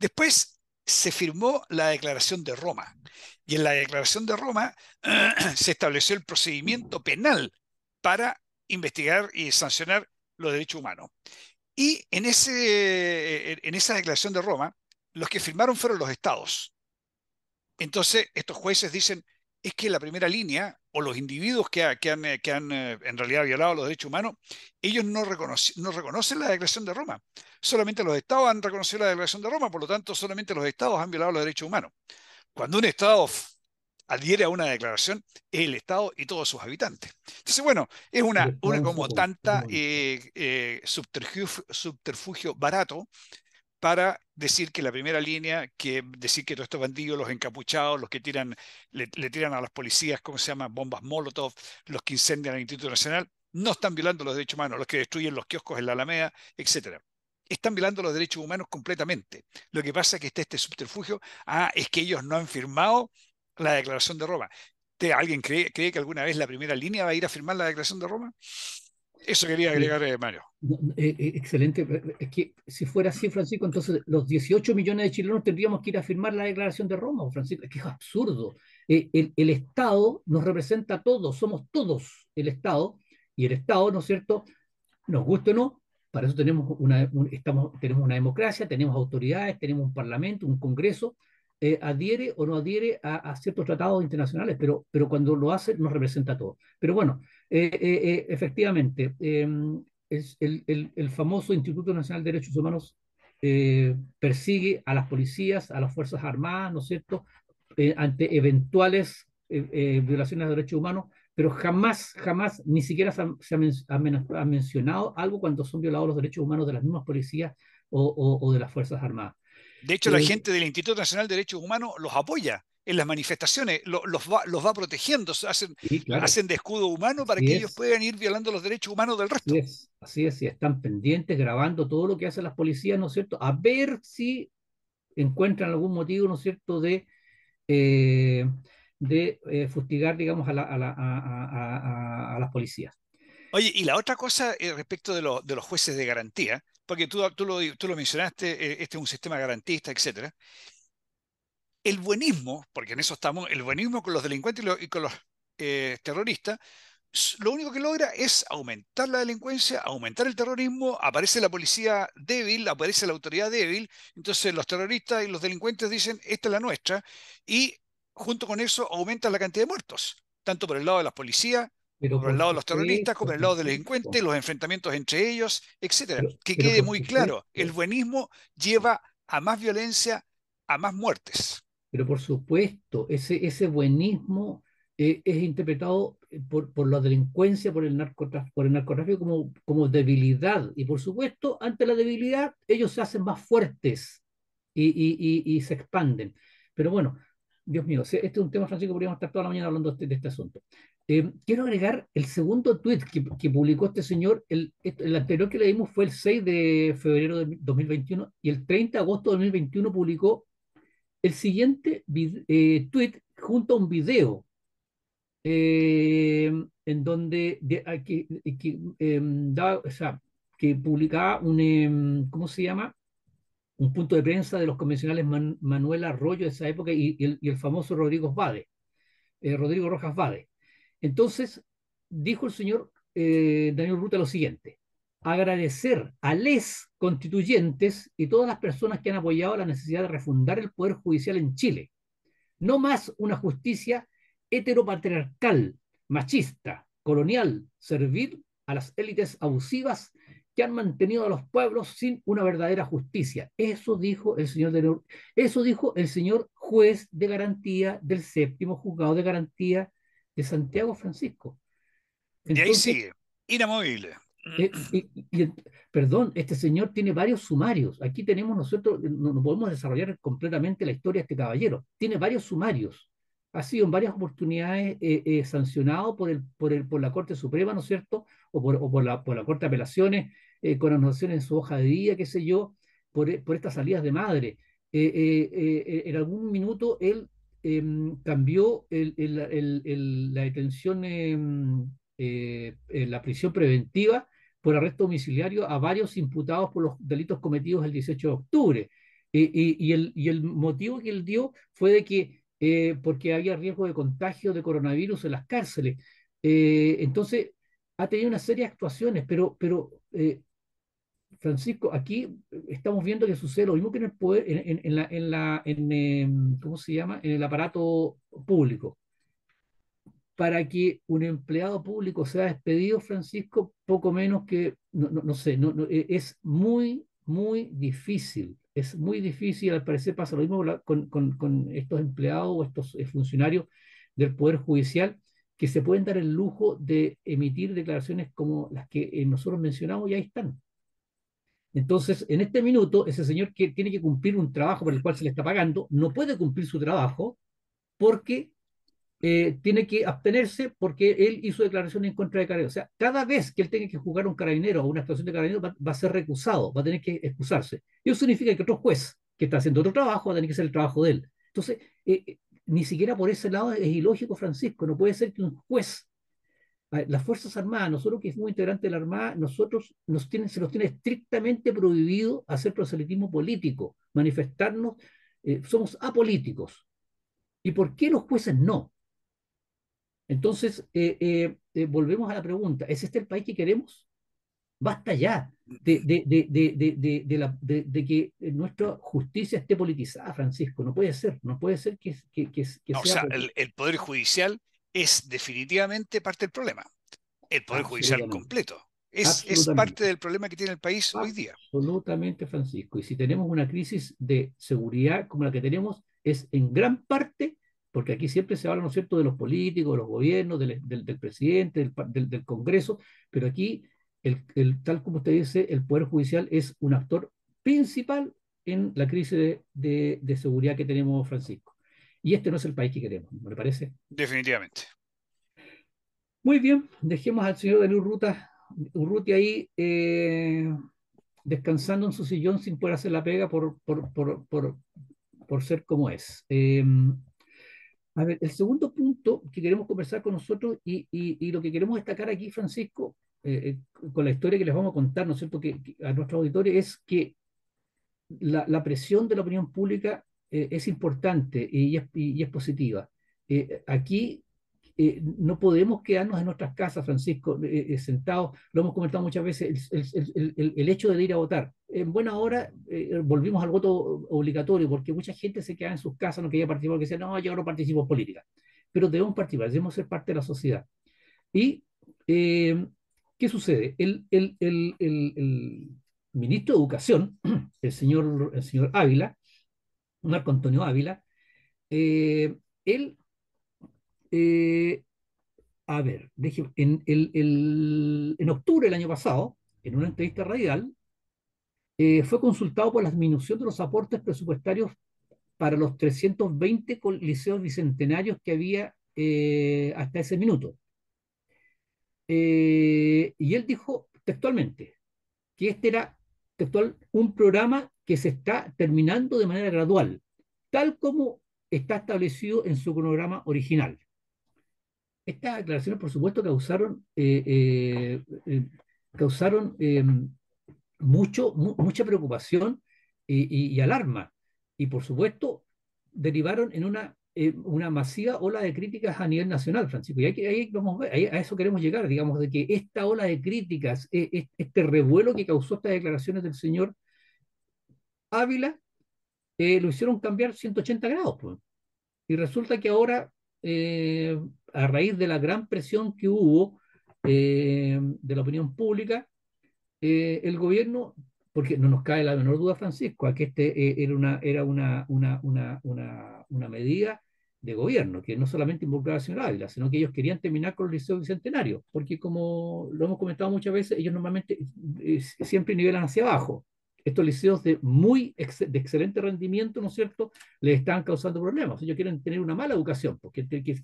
Después se firmó la Declaración de Roma y en la Declaración de Roma se estableció el procedimiento penal para investigar y sancionar los derechos humanos. Y en, ese, en esa Declaración de Roma, los que firmaron fueron los estados. Entonces, estos jueces dicen, es que la primera línea o los individuos que, han, eh, eh, en realidad violado los derechos humanos, ellos no, reconocen la Declaración de Roma. Solamente los estados han reconocido la Declaración de Roma, por lo tanto, solamente los estados han violado los derechos humanos. Cuando un estado adhiere a una declaración, es el estado y todos sus habitantes. Entonces, bueno, es una, como tanta eh, subterfugio barato para decir que la primera línea, que decir que todos estos bandidos, los encapuchados, los que tiran, le, tiran a las policías, ¿cómo se llama? Bombas Molotov, los que incendian el Instituto Nacional, no están violando los derechos humanos, los que destruyen los kioscos en la Alameda, etcétera están violando los derechos humanos completamente. Lo que pasa es que está este subterfugio, ah, es que ellos no han firmado la declaración de Roma. ¿Alguien cree, cree, que alguna vez la primera línea va a ir a firmar la declaración de Roma? Eso quería eh, agregar, eh, Mario. Eh, excelente. Es que si fuera así, Francisco, entonces los 18 millones de chilenos tendríamos que ir a firmar la declaración de Roma, Francisco. Es que es absurdo. El, Estado nos representa a todos, somos todos el Estado, y el Estado, ¿no es cierto? Nos gusta o no, para eso tenemos una, estamos, tenemos una democracia, tenemos autoridades, tenemos un parlamento, un congreso, adhiere o no adhiere a, a, ciertos tratados internacionales, pero, pero cuando lo hace nos representa a todos. Pero bueno, eh, eh, eh, efectivamente, em, es el, famoso Instituto Nacional de Derechos Humanos eh, persigue a las policías, a las Fuerzas Armadas, ¿no es cierto?, ante eventuales violaciones de derechos humanos, pero jamás, jamás, ni siquiera se ha, mencionado algo cuando son violados los derechos humanos de las mismas policías o de las Fuerzas Armadas. De hecho, la gente del Instituto Nacional de Derechos Humanos los apoya en las manifestaciones, los, va, va protegiendo, hacen, hacen de escudo humano para que ellos puedan ir violando los derechos humanos del resto. Así es. están pendientes, grabando todo lo que hacen las policías, ¿no es cierto? A ver si encuentran algún motivo, ¿no es cierto?, de, eh, de eh, fustigar, digamos, a, las policías. Oye, y la otra cosa eh, respecto de, de, los jueces de garantía, porque tú, tú, lo, tú lo mencionaste, este es un sistema garantista, etcétera el buenismo, porque en eso estamos, el buenismo con los delincuentes y, con los eh, terroristas, lo único que logra es aumentar la delincuencia, aumentar el terrorismo, aparece la policía débil, aparece la autoridad débil, entonces los terroristas y los delincuentes dicen, esta es la nuestra, y junto con eso aumenta la cantidad de muertos, tanto por el lado de las policías, pero por el lado de los terroristas, como por el lado del delincuente, los enfrentamientos entre ellos, etcétera. Que quede muy claro, el buenismo lleva a más violencia, a más muertes. Pero por supuesto, ese, ese buenismo eh, es interpretado eh, por, la delincuencia, por el, narcotráfico, por el como, como debilidad. Y por supuesto, ante la debilidad, ellos se hacen más fuertes y, se expanden. Pero bueno, Dios mío, este es un tema, Francisco, podríamos estar toda la mañana hablando de este, este asunto. Eh, quiero agregar el segundo tweet que, publicó este señor, el, este, el, anterior que le dimos fue el 6 de febrero de 2021 y el 30 de agosto de 2021 publicó el siguiente eh, tweet junto a un video eh, en donde em, que, publicaba un, em, ¿cómo se llama? Un punto de prensa de los convencionales Manuel Arroyo de esa época y, el, famoso Rodrigo Vade, eh, Rodrigo Rojas Vade. Entonces, dijo el señor Daniel Ruta lo siguiente agradecer a les constituyentes y todas las personas que han apoyado la necesidad de refundar el Poder Judicial en Chile. No más una justicia heteropatriarcal, machista, colonial, servir a las élites abusivas que han mantenido a los pueblos sin una verdadera justicia. Eso dijo el señor, eso dijo el señor juez de garantía del séptimo juzgado de garantía de Santiago Francisco. y ahí sigue, inamovible. Eh, perdón, este señor tiene varios sumarios. Aquí tenemos nosotros, no, podemos desarrollar completamente la historia de este caballero. Tiene varios sumarios. Ha sido en varias oportunidades eh, eh, sancionado por, el, por, la Corte Suprema, ¿no es cierto? O por, la, Corte de Apelaciones, con anotaciones en su hoja de día, qué sé yo, por, estas salidas de madre. en algún minuto él em, cambió la detención. Eh, la prisión preventiva por arresto domiciliario a varios imputados por los delitos cometidos el 18 de octubre. Y, el, motivo que él dio fue de que, eh, porque había riesgo de contagio de coronavirus en las cárceles. Eh, entonces, ha tenido una serie de actuaciones, pero, pero eh, Francisco, aquí estamos viendo que sucede lo mismo que en el poder, en, la, en la em, ¿cómo se llama? En el aparato público para que un empleado público sea despedido, Francisco, poco menos que, no, sé, e, es muy, muy difícil. Es muy difícil, al parecer pasa lo mismo con, estos empleados o estos eh, funcionarios del Poder Judicial que se pueden dar el lujo de emitir declaraciones como las que eh, nosotros mencionamos y ahí están. Entonces, en este minuto, ese señor que tiene que cumplir un trabajo por el cual se le está pagando, no puede cumplir su trabajo porque eh, tiene que abstenerse porque él hizo declaración en contra de Carabineros. O sea, cada vez que él tenga que jugar a un carabinero o una estación de carabinero, va, a ser recusado, va a tener que excusarse. eso significa que otro juez que está haciendo otro trabajo va a tener que hacer el trabajo de él. Entonces, eh, eh, ni siquiera por ese lado es ilógico, Francisco. No puede ser que un juez, las Fuerzas Armadas, nosotros que somos integrantes de la Armada, nosotros nos tienen, se nos tiene estrictamente prohibido hacer proselitismo político, manifestarnos, somos apolíticos. ¿Y por qué los jueces no? Entonces, eh, eh, eh, volvemos a la pregunta, ¿es este el país que queremos? Basta ya de, que nuestra justicia esté politizada, Francisco. No puede ser, no puede ser que, sea... O sea, el, Poder Judicial es definitivamente parte del problema. El Poder Judicial completo. es, parte del problema que tiene el país hoy día. Absolutamente, Francisco. Y si tenemos una crisis de seguridad como la que tenemos, es en gran parte porque aquí siempre se habla, ¿no es cierto?, de los políticos, de los gobiernos, del, presidente, del, Congreso, pero aquí, el, tal como usted dice, el Poder Judicial es un actor principal en la crisis de, seguridad que tenemos, Francisco. Y este no es el país que queremos, ¿no le parece? Definitivamente. Muy bien, dejemos al señor Daniel Urrutia Urruti ahí eh, descansando en su sillón sin poder hacer la pega por, ser como es. Eh, a ver, el segundo punto que queremos conversar con nosotros y, lo que queremos destacar aquí, Francisco, eh, eh, con la historia que les vamos a contar, ¿no es cierto?, a nuestros auditores es que la, presión de la opinión pública eh, es importante y y es positiva. aquí eh, no podemos quedarnos en nuestras casas, Francisco, eh, eh, sentados. Lo hemos comentado muchas veces, el, hecho de ir a votar. En buena hora volvimos al voto obligatorio, porque mucha gente se queda en sus casas, no quería participar, porque decía, no, yo no participo en política. Pero debemos participar, debemos ser parte de la sociedad. ¿Y qué sucede? El, ministro de Educación, el señor, el señor Ávila, Marco Antonio Ávila, él eh, a ver, déjeme, en, octubre del año pasado, en una entrevista radial, eh, fue consultado por la disminución de los aportes presupuestarios para los 320 liceos bicentenarios que había eh, hasta ese minuto. y él dijo textualmente que este era textual un programa que se está terminando de manera gradual, tal como está establecido en su cronograma original estas declaraciones por supuesto, causaron, eh, eh, eh, causaron mucho, mucha preocupación y, alarma. Y, por supuesto, derivaron en una, una masiva ola de críticas a nivel nacional, Francisco. Y ahí, a, eso queremos llegar, digamos, de que esta ola de críticas, e, e, este revuelo que causó estas declaraciones del señor Ávila, lo hicieron cambiar 180 grados. Pues. Y resulta que ahora a raíz de la gran presión que hubo eh, de la opinión pública, eh, el gobierno, porque no nos cae la menor duda, Francisco, a que este eh, era, una, era una, una, medida de gobierno, que no solamente involucraba al señor Ávila, sino que ellos querían terminar con el Liceo Bicentenario, porque como lo hemos comentado muchas veces, ellos normalmente siempre nivelan hacia abajo estos liceos de muy de excelente rendimiento, ¿no es cierto?, les están causando problemas. Ellos quieren tener una mala educación, porque que,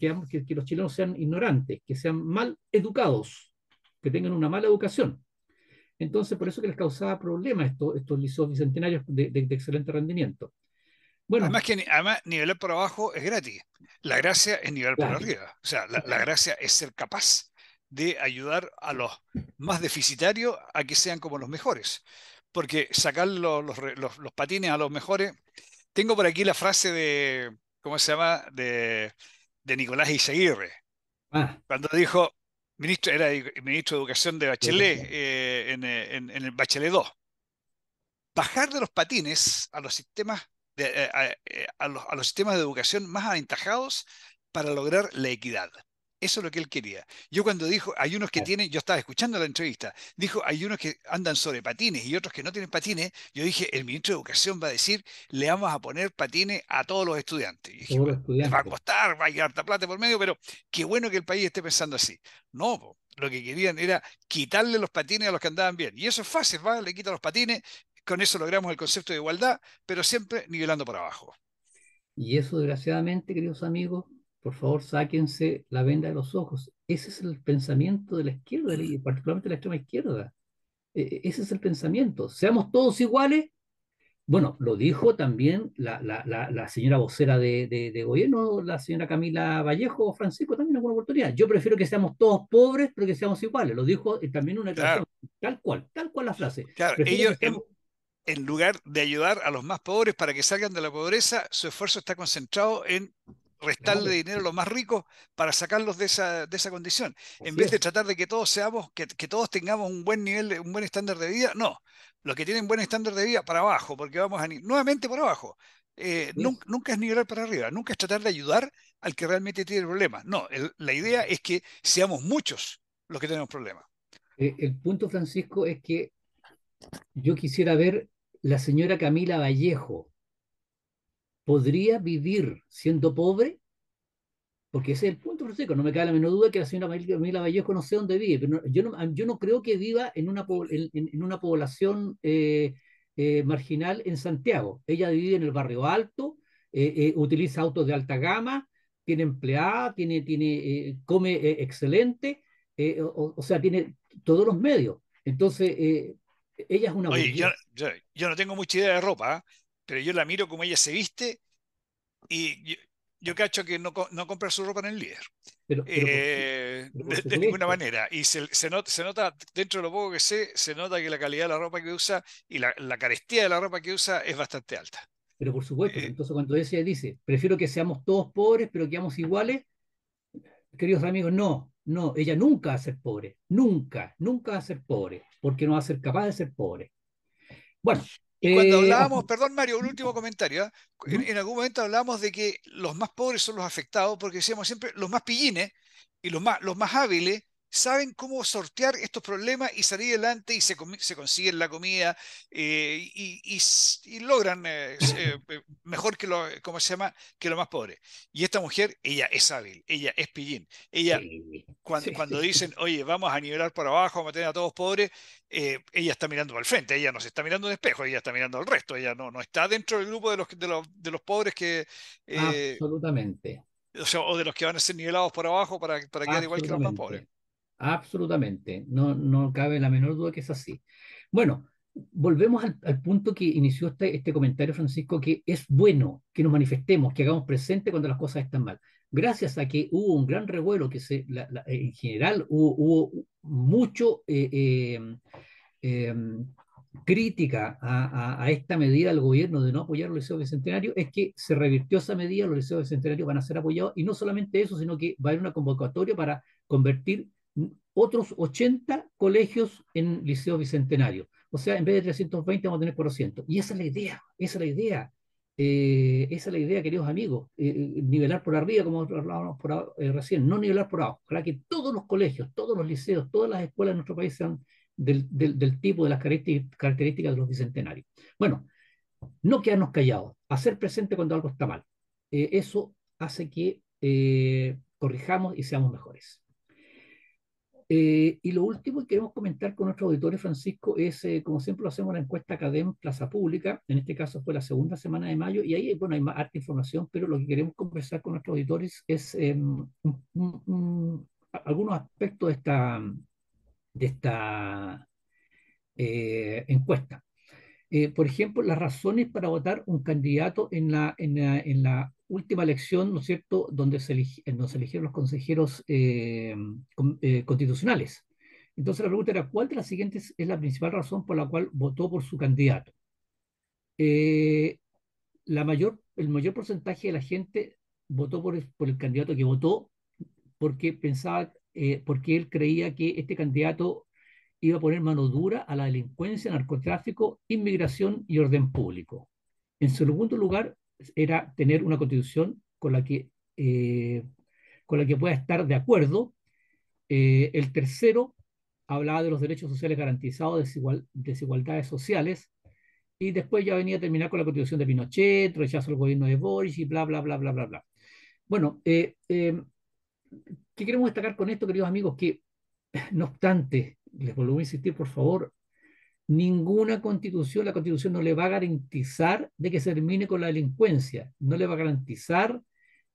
que, los chilenos sean ignorantes, que sean mal educados, que tengan una mala educación. Entonces, por eso que les causaba problemas estos, estos liceos bicentenarios de, excelente rendimiento. Bueno, además que además, nivelar por abajo es gratis. La gracia es nivelar por arriba. O sea, la, la, gracia es ser capaz de ayudar a los más deficitarios a que sean como los mejores porque sacar los, patines a los mejores. Tengo por aquí la frase de, ¿cómo se llama? De, Nicolás Iseguirre, ah. cuando dijo, ministro, era ministro de Educación de Bachelet eh, eh, en, el Bachelet 2. Bajar de los patines a los sistemas eh, a, a los sistemas de educación más aventajados para lograr la equidad. Eso es lo que él quería. Yo cuando dijo, hay unos que tienen, yo estaba escuchando la entrevista, dijo, hay unos que andan sobre patines y otros que no tienen patines, yo dije, el ministro de Educación va a decir, le vamos a poner patines a todos los estudiantes. Y va a costar, va a llegar plata por medio, pero qué bueno que el país esté pensando así. No, lo que querían era quitarle los patines a los que andaban bien. Y eso es fácil, ¿va? le quita los patines, con eso logramos el concepto de igualdad, pero siempre nivelando por abajo. Y eso, desgraciadamente, queridos amigos, por favor, sáquense la venda de los ojos. Ese es el pensamiento de la izquierda, y particularmente de la extrema izquierda. E-, e-, ese es el pensamiento. Seamos todos iguales. Bueno, lo dijo también la, señora vocera de, gobierno, la señora Camila Vallejo o Francisco, también en alguna oportunidad. Yo prefiero que seamos todos pobres, pero que seamos iguales. Lo dijo eh, también una tal cual, tal cual la frase. Claro, ellos, en lugar de ayudar a los más pobres para que salgan de la pobreza, su esfuerzo está concentrado en restarle dinero a los más ricos para sacarlos de esa, condición. En vez de tratar de que todos seamos, que, todos tengamos un buen nivel, un buen estándar de vida, no. Los que tienen buen estándar de vida, para abajo, porque vamos a nuevamente para abajo. Eh, nunca, es nivelar para arriba, nunca es tratar de ayudar al que realmente tiene el problema. No, la idea es que seamos muchos los que tenemos problemas. Eh, el punto, Francisco, es que yo quisiera ver la señora Camila Vallejo podría vivir siendo pobre? Porque ese es el punto, Francisco. No me cabe la menor duda que la señora Mila Vallejo conoce dónde vive, pero yo, no, yo no creo que viva en una, en, una población eh, eh, marginal en Santiago. Ella vive en el barrio alto, eh, utiliza autos de alta gama, tiene empleada, tiene, tiene, come excelente, o, sea, tiene todos los medios. Entonces, ella es una... Oye, yo, yo, no tengo mucha idea de ropa, ¿ah? pero yo la miro como ella se viste y yo, cacho que no, no compra su ropa en el líder. Eh, de, ninguna manera. Y se, se, se, nota, dentro de lo poco que sé, se nota que la calidad de la ropa que usa y la, carestía de la ropa que usa es bastante alta. Pero por supuesto, eh, entonces cuando ella dice, prefiero que seamos todos pobres, pero que seamos iguales, queridos amigos, no, no, ella nunca va a ser pobre, nunca, nunca va a ser pobre, porque no va a ser capaz de ser pobre. Bueno, cuando eh, hablábamos, perdón Mario, un último comentario, ¿ah? en, algún momento hablábamos de que los más pobres son los afectados, porque decíamos siempre los más pillines y los más, los más hábiles saben cómo sortear estos problemas y salir adelante y se, consiguen la comida eh, y, logran eh, eh, mejor que lo, ¿cómo se llama? que lo más pobre. Y esta mujer, ella es hábil, ella es pillín. Ella, Cuando, dicen, oye, vamos a nivelar para abajo, vamos a tener a todos pobres, ella está mirando para el frente, ella no se está mirando en espejo, ella está mirando al resto, ella no, no está dentro del grupo de los, de los, pobres que... Absolutamente. O, sea, de los que van a ser nivelados por abajo para, para quedar igual que los más pobres absolutamente. No, no cabe la menor duda que es así. Bueno, volvemos al, punto que inició este, este, comentario, Francisco, que es bueno que nos manifestemos, que hagamos presente cuando las cosas están mal. Gracias a que hubo un gran revuelo, que se, en general hubo, mucho eh, eh, eh, crítica a, a, esta medida del gobierno de no apoyar los liceos bicentenarios es que se revirtió esa medida, los liceos bicentenarios van a ser apoyados y no solamente eso, sino que va a haber una convocatoria para convertir otros 80 colegios en liceos Bicentenario. O sea, en vez de 320 vamos a tener 400. Y esa es la idea, esa es la idea. Eh, esa es la idea, queridos amigos, eh, eh, nivelar por arriba, como hablábamos por, recién, no nivelar por abajo. Ojalá que todos los colegios, todos los liceos, todas las escuelas de nuestro país sean del, del tipo, de las características de los bicentenarios. Bueno, no quedarnos callados, hacer presente cuando algo está mal. eso hace que corrijamos y seamos mejores. Eh, y lo último que queremos comentar con nuestros auditores, Francisco, es, eh, como siempre lo hacemos, la encuesta Academ Plaza Pública, en este caso fue la segunda semana de mayo, y ahí, eh, bueno, hay más información, pero lo que queremos conversar con nuestros auditores es em, algunos aspectos de esta, de esta encuesta. Eh, por ejemplo, las razones para votar un candidato en la, en última elección, ¿no es cierto?, donde se, eh, eligieron los consejeros eh, constitucionales. Entonces la pregunta era, ¿cuál de las siguientes es la principal razón por la cual votó por su candidato? la mayor, el mayor porcentaje de la gente votó por por el candidato que votó porque pensaba, porque él creía que este candidato iba a poner mano dura a la delincuencia, narcotráfico, inmigración y orden público. En segundo lugar, era tener una constitución con la que, eh, con la que pueda estar de acuerdo. Eh, el tercero hablaba de los derechos sociales garantizados, desigual, desigualdades sociales. Y después ya venía a terminar con la constitución de Pinochet, rechazo al gobierno de Boris y bla, bla, bla, bla, bla, bla. Bueno, eh, ¿qué queremos destacar con esto, queridos amigos? Que no obstante les vuelvo a insistir, por favor, ninguna constitución, la constitución no le va a garantizar de que se termine con la delincuencia, no le va a garantizar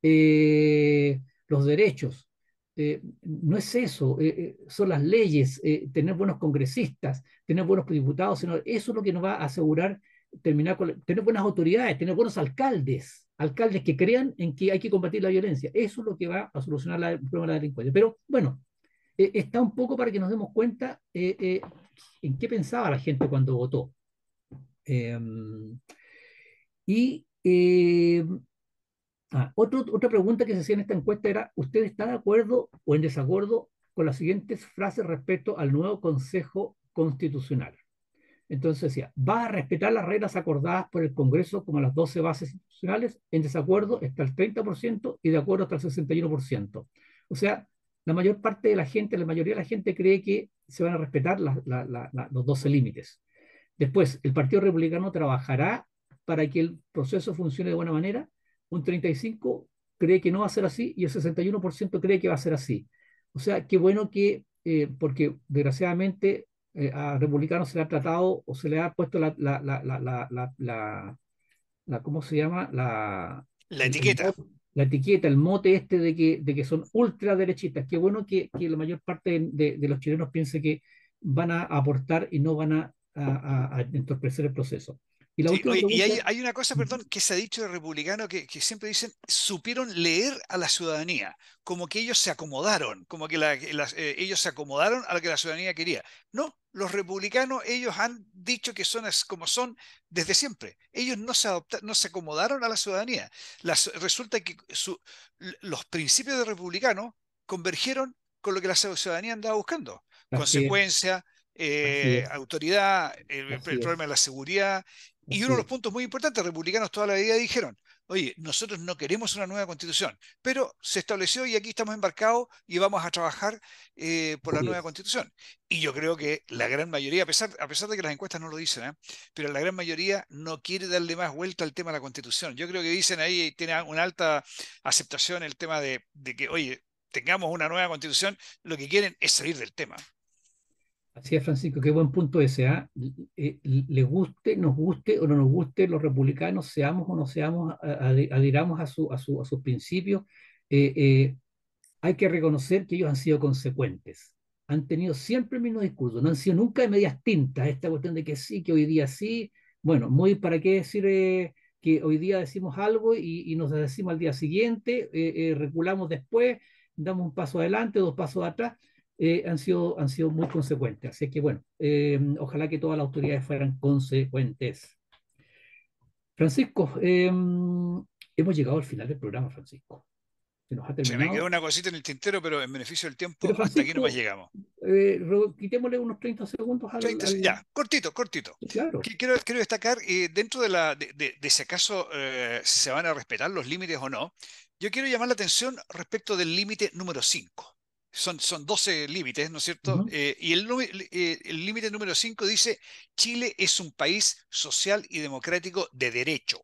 eh, los derechos. Eh, no es eso, eh, son las leyes, tener buenos congresistas, tener buenos diputados, eso es lo que nos va a asegurar terminar con, tener buenas autoridades, tener buenos alcaldes, alcaldes que crean en que hay que combatir la violencia. Eso es lo que va a solucionar la, el problema de la delincuencia. Pero bueno, eh, está un poco para que nos demos cuenta eh, eh, en qué pensaba la gente cuando votó. Em, y em, ah, otra pregunta que se hacía en esta encuesta era, ¿usted está de acuerdo o en desacuerdo con las siguientes frases respecto al nuevo Consejo Constitucional? Entonces decía, va a respetar las reglas acordadas por el Congreso como las 12 bases institucionales, en desacuerdo está el 30% y de acuerdo está el 61%. O sea, la mayor parte de la gente, la mayoría de la gente cree que se van a respetar los 12 límites. Después, el Partido Republicano trabajará para que el proceso funcione de buena manera. Un 35 cree que no va a ser así y el 61% cree que va a ser así. O sea, qué bueno que, eh, porque desgraciadamente eh, a republicanos se le ha tratado o se le ha puesto la, la, la, la ¿cómo se llama? La, la etiqueta la etiqueta, el mote este de que, de que son ultraderechistas. Qué bueno que, que la mayor parte de, los chilenos piense que van a aportar y no van a entorpecer el proceso. Y, hay, una cosa, perdón, que se ha dicho de republicano que, siempre dicen, supieron leer a la ciudadanía, como que ellos se acomodaron, como que eh, ellos se acomodaron a lo que la ciudadanía quería. No, los republicanos, ellos han dicho que son como son desde siempre. Ellos no se, no se acomodaron a la ciudadanía. resulta que los principios de republicano convergieron con lo que la ciudadanía andaba buscando. Consecuencia, eh, autoridad, el, problema de la seguridad, y uno de los puntos muy importantes, republicanos toda la vida dijeron, oye, nosotros no queremos una nueva constitución, pero se estableció y aquí estamos embarcados y vamos a trabajar eh, por la nueva constitución. Y yo creo que la gran mayoría, a pesar, a pesar de que las encuestas no lo dicen, ¿eh? pero la gran mayoría no quiere darle más vuelta al tema de la constitución. Yo creo que dicen ahí, tiene una alta aceptación el tema de, de que, oye, tengamos una nueva constitución, lo que quieren es salir del tema. Así es, Francisco, qué buen punto ese. ¿ah? Eh, le guste, nos guste o no nos guste, los republicanos, seamos o no seamos, adhiramos a, su, a, sus principios, eh, eh, hay que reconocer que ellos han sido consecuentes. Han tenido siempre el mismo discurso, no han sido nunca de medias tintas. Esta cuestión de que sí, que hoy día sí. Bueno, muy para qué decir que hoy día decimos algo y, y nos decimos al día siguiente, reculamos después, damos un paso adelante, dos pasos atrás eh, han, sido, han sido muy consecuentes. Así que bueno, eh, ojalá que todas las autoridades fueran consecuentes. Francisco, eh, hemos llegado al final del programa, Francisco. Se, ha me quedó una cosita en el tintero, pero en beneficio del tiempo, hasta aquí no más llegamos. quitémosle unos 30 segundos a 30, Ya, cortito, cortito. Quiero, quiero destacar, dentro de, la, de, si acaso se van a respetar los límites o no, yo quiero llamar la atención respecto del límite número 5 son, son 12 límites, ¿no es cierto? Eh, y eh, el límite número 5 dice, Chile es un país social y democrático de derecho.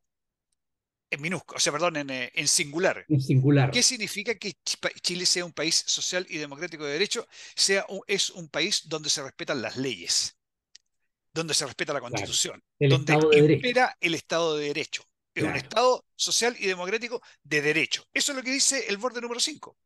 En minúsculo, o sea, perdón, en, eh, singular. En singular. ¿Qué significa que Chile sea un país social y democrático de derecho? Sea es un país donde se respetan las leyes, donde se respeta la constitución, donde impera el Estado de Derecho. Es un Estado social y democrático de derecho. Eso es lo que dice el borde número 5.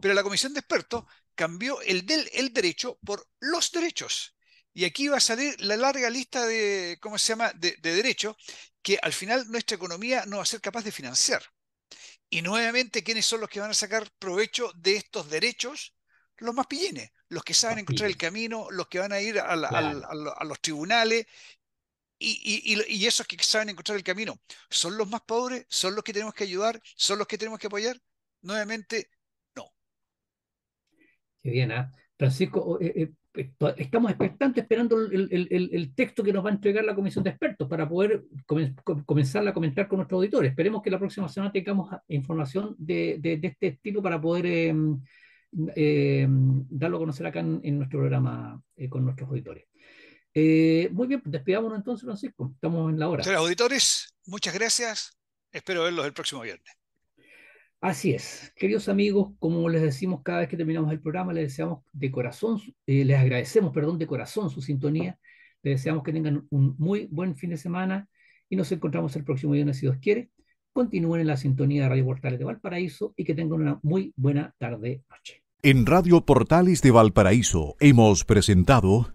Pero la comisión de expertos cambió el del el derecho por los derechos. Y aquí va a salir la larga lista de, ¿cómo se llama?, de, derechos que al final nuestra economía no va a ser capaz de financiar. Y nuevamente, ¿quiénes son los que van a sacar provecho de estos derechos? Los más pillines, los que saben encontrar el camino, los que van a ir a los tribunales y, esos que saben encontrar el camino, ¿son los más pobres? ¿Son los que tenemos que ayudar? ¿Son los que tenemos que apoyar? Nuevamente, no. Qué bien, ¿ah? Francisco, eh, eh, eh, estamos expectantes esperando el, texto que nos va a entregar la comisión de expertos para poder comenzar a comentar con nuestros auditores. Esperemos que la próxima semana tengamos ah, información de, este estilo para poder em, em, darlo a conocer acá en nuestro programa con nuestros auditores. Eh, muy bien, pues, despidámonos entonces, Francisco. Estamos en la hora. Señores auditores, muchas gracias. Espero verlos el próximo viernes. Así es. Queridos amigos, como les decimos cada vez que terminamos el programa, les deseamos de corazón, eh, les agradecemos, perdón, de corazón su sintonía. Les deseamos que tengan un muy buen fin de semana y nos encontramos el próximo viernes si Dios quiere. Continúen en la sintonía de Radio Portales de Valparaíso y que tengan una muy buena tarde-noche. En Radio Portales de Valparaíso hemos presentado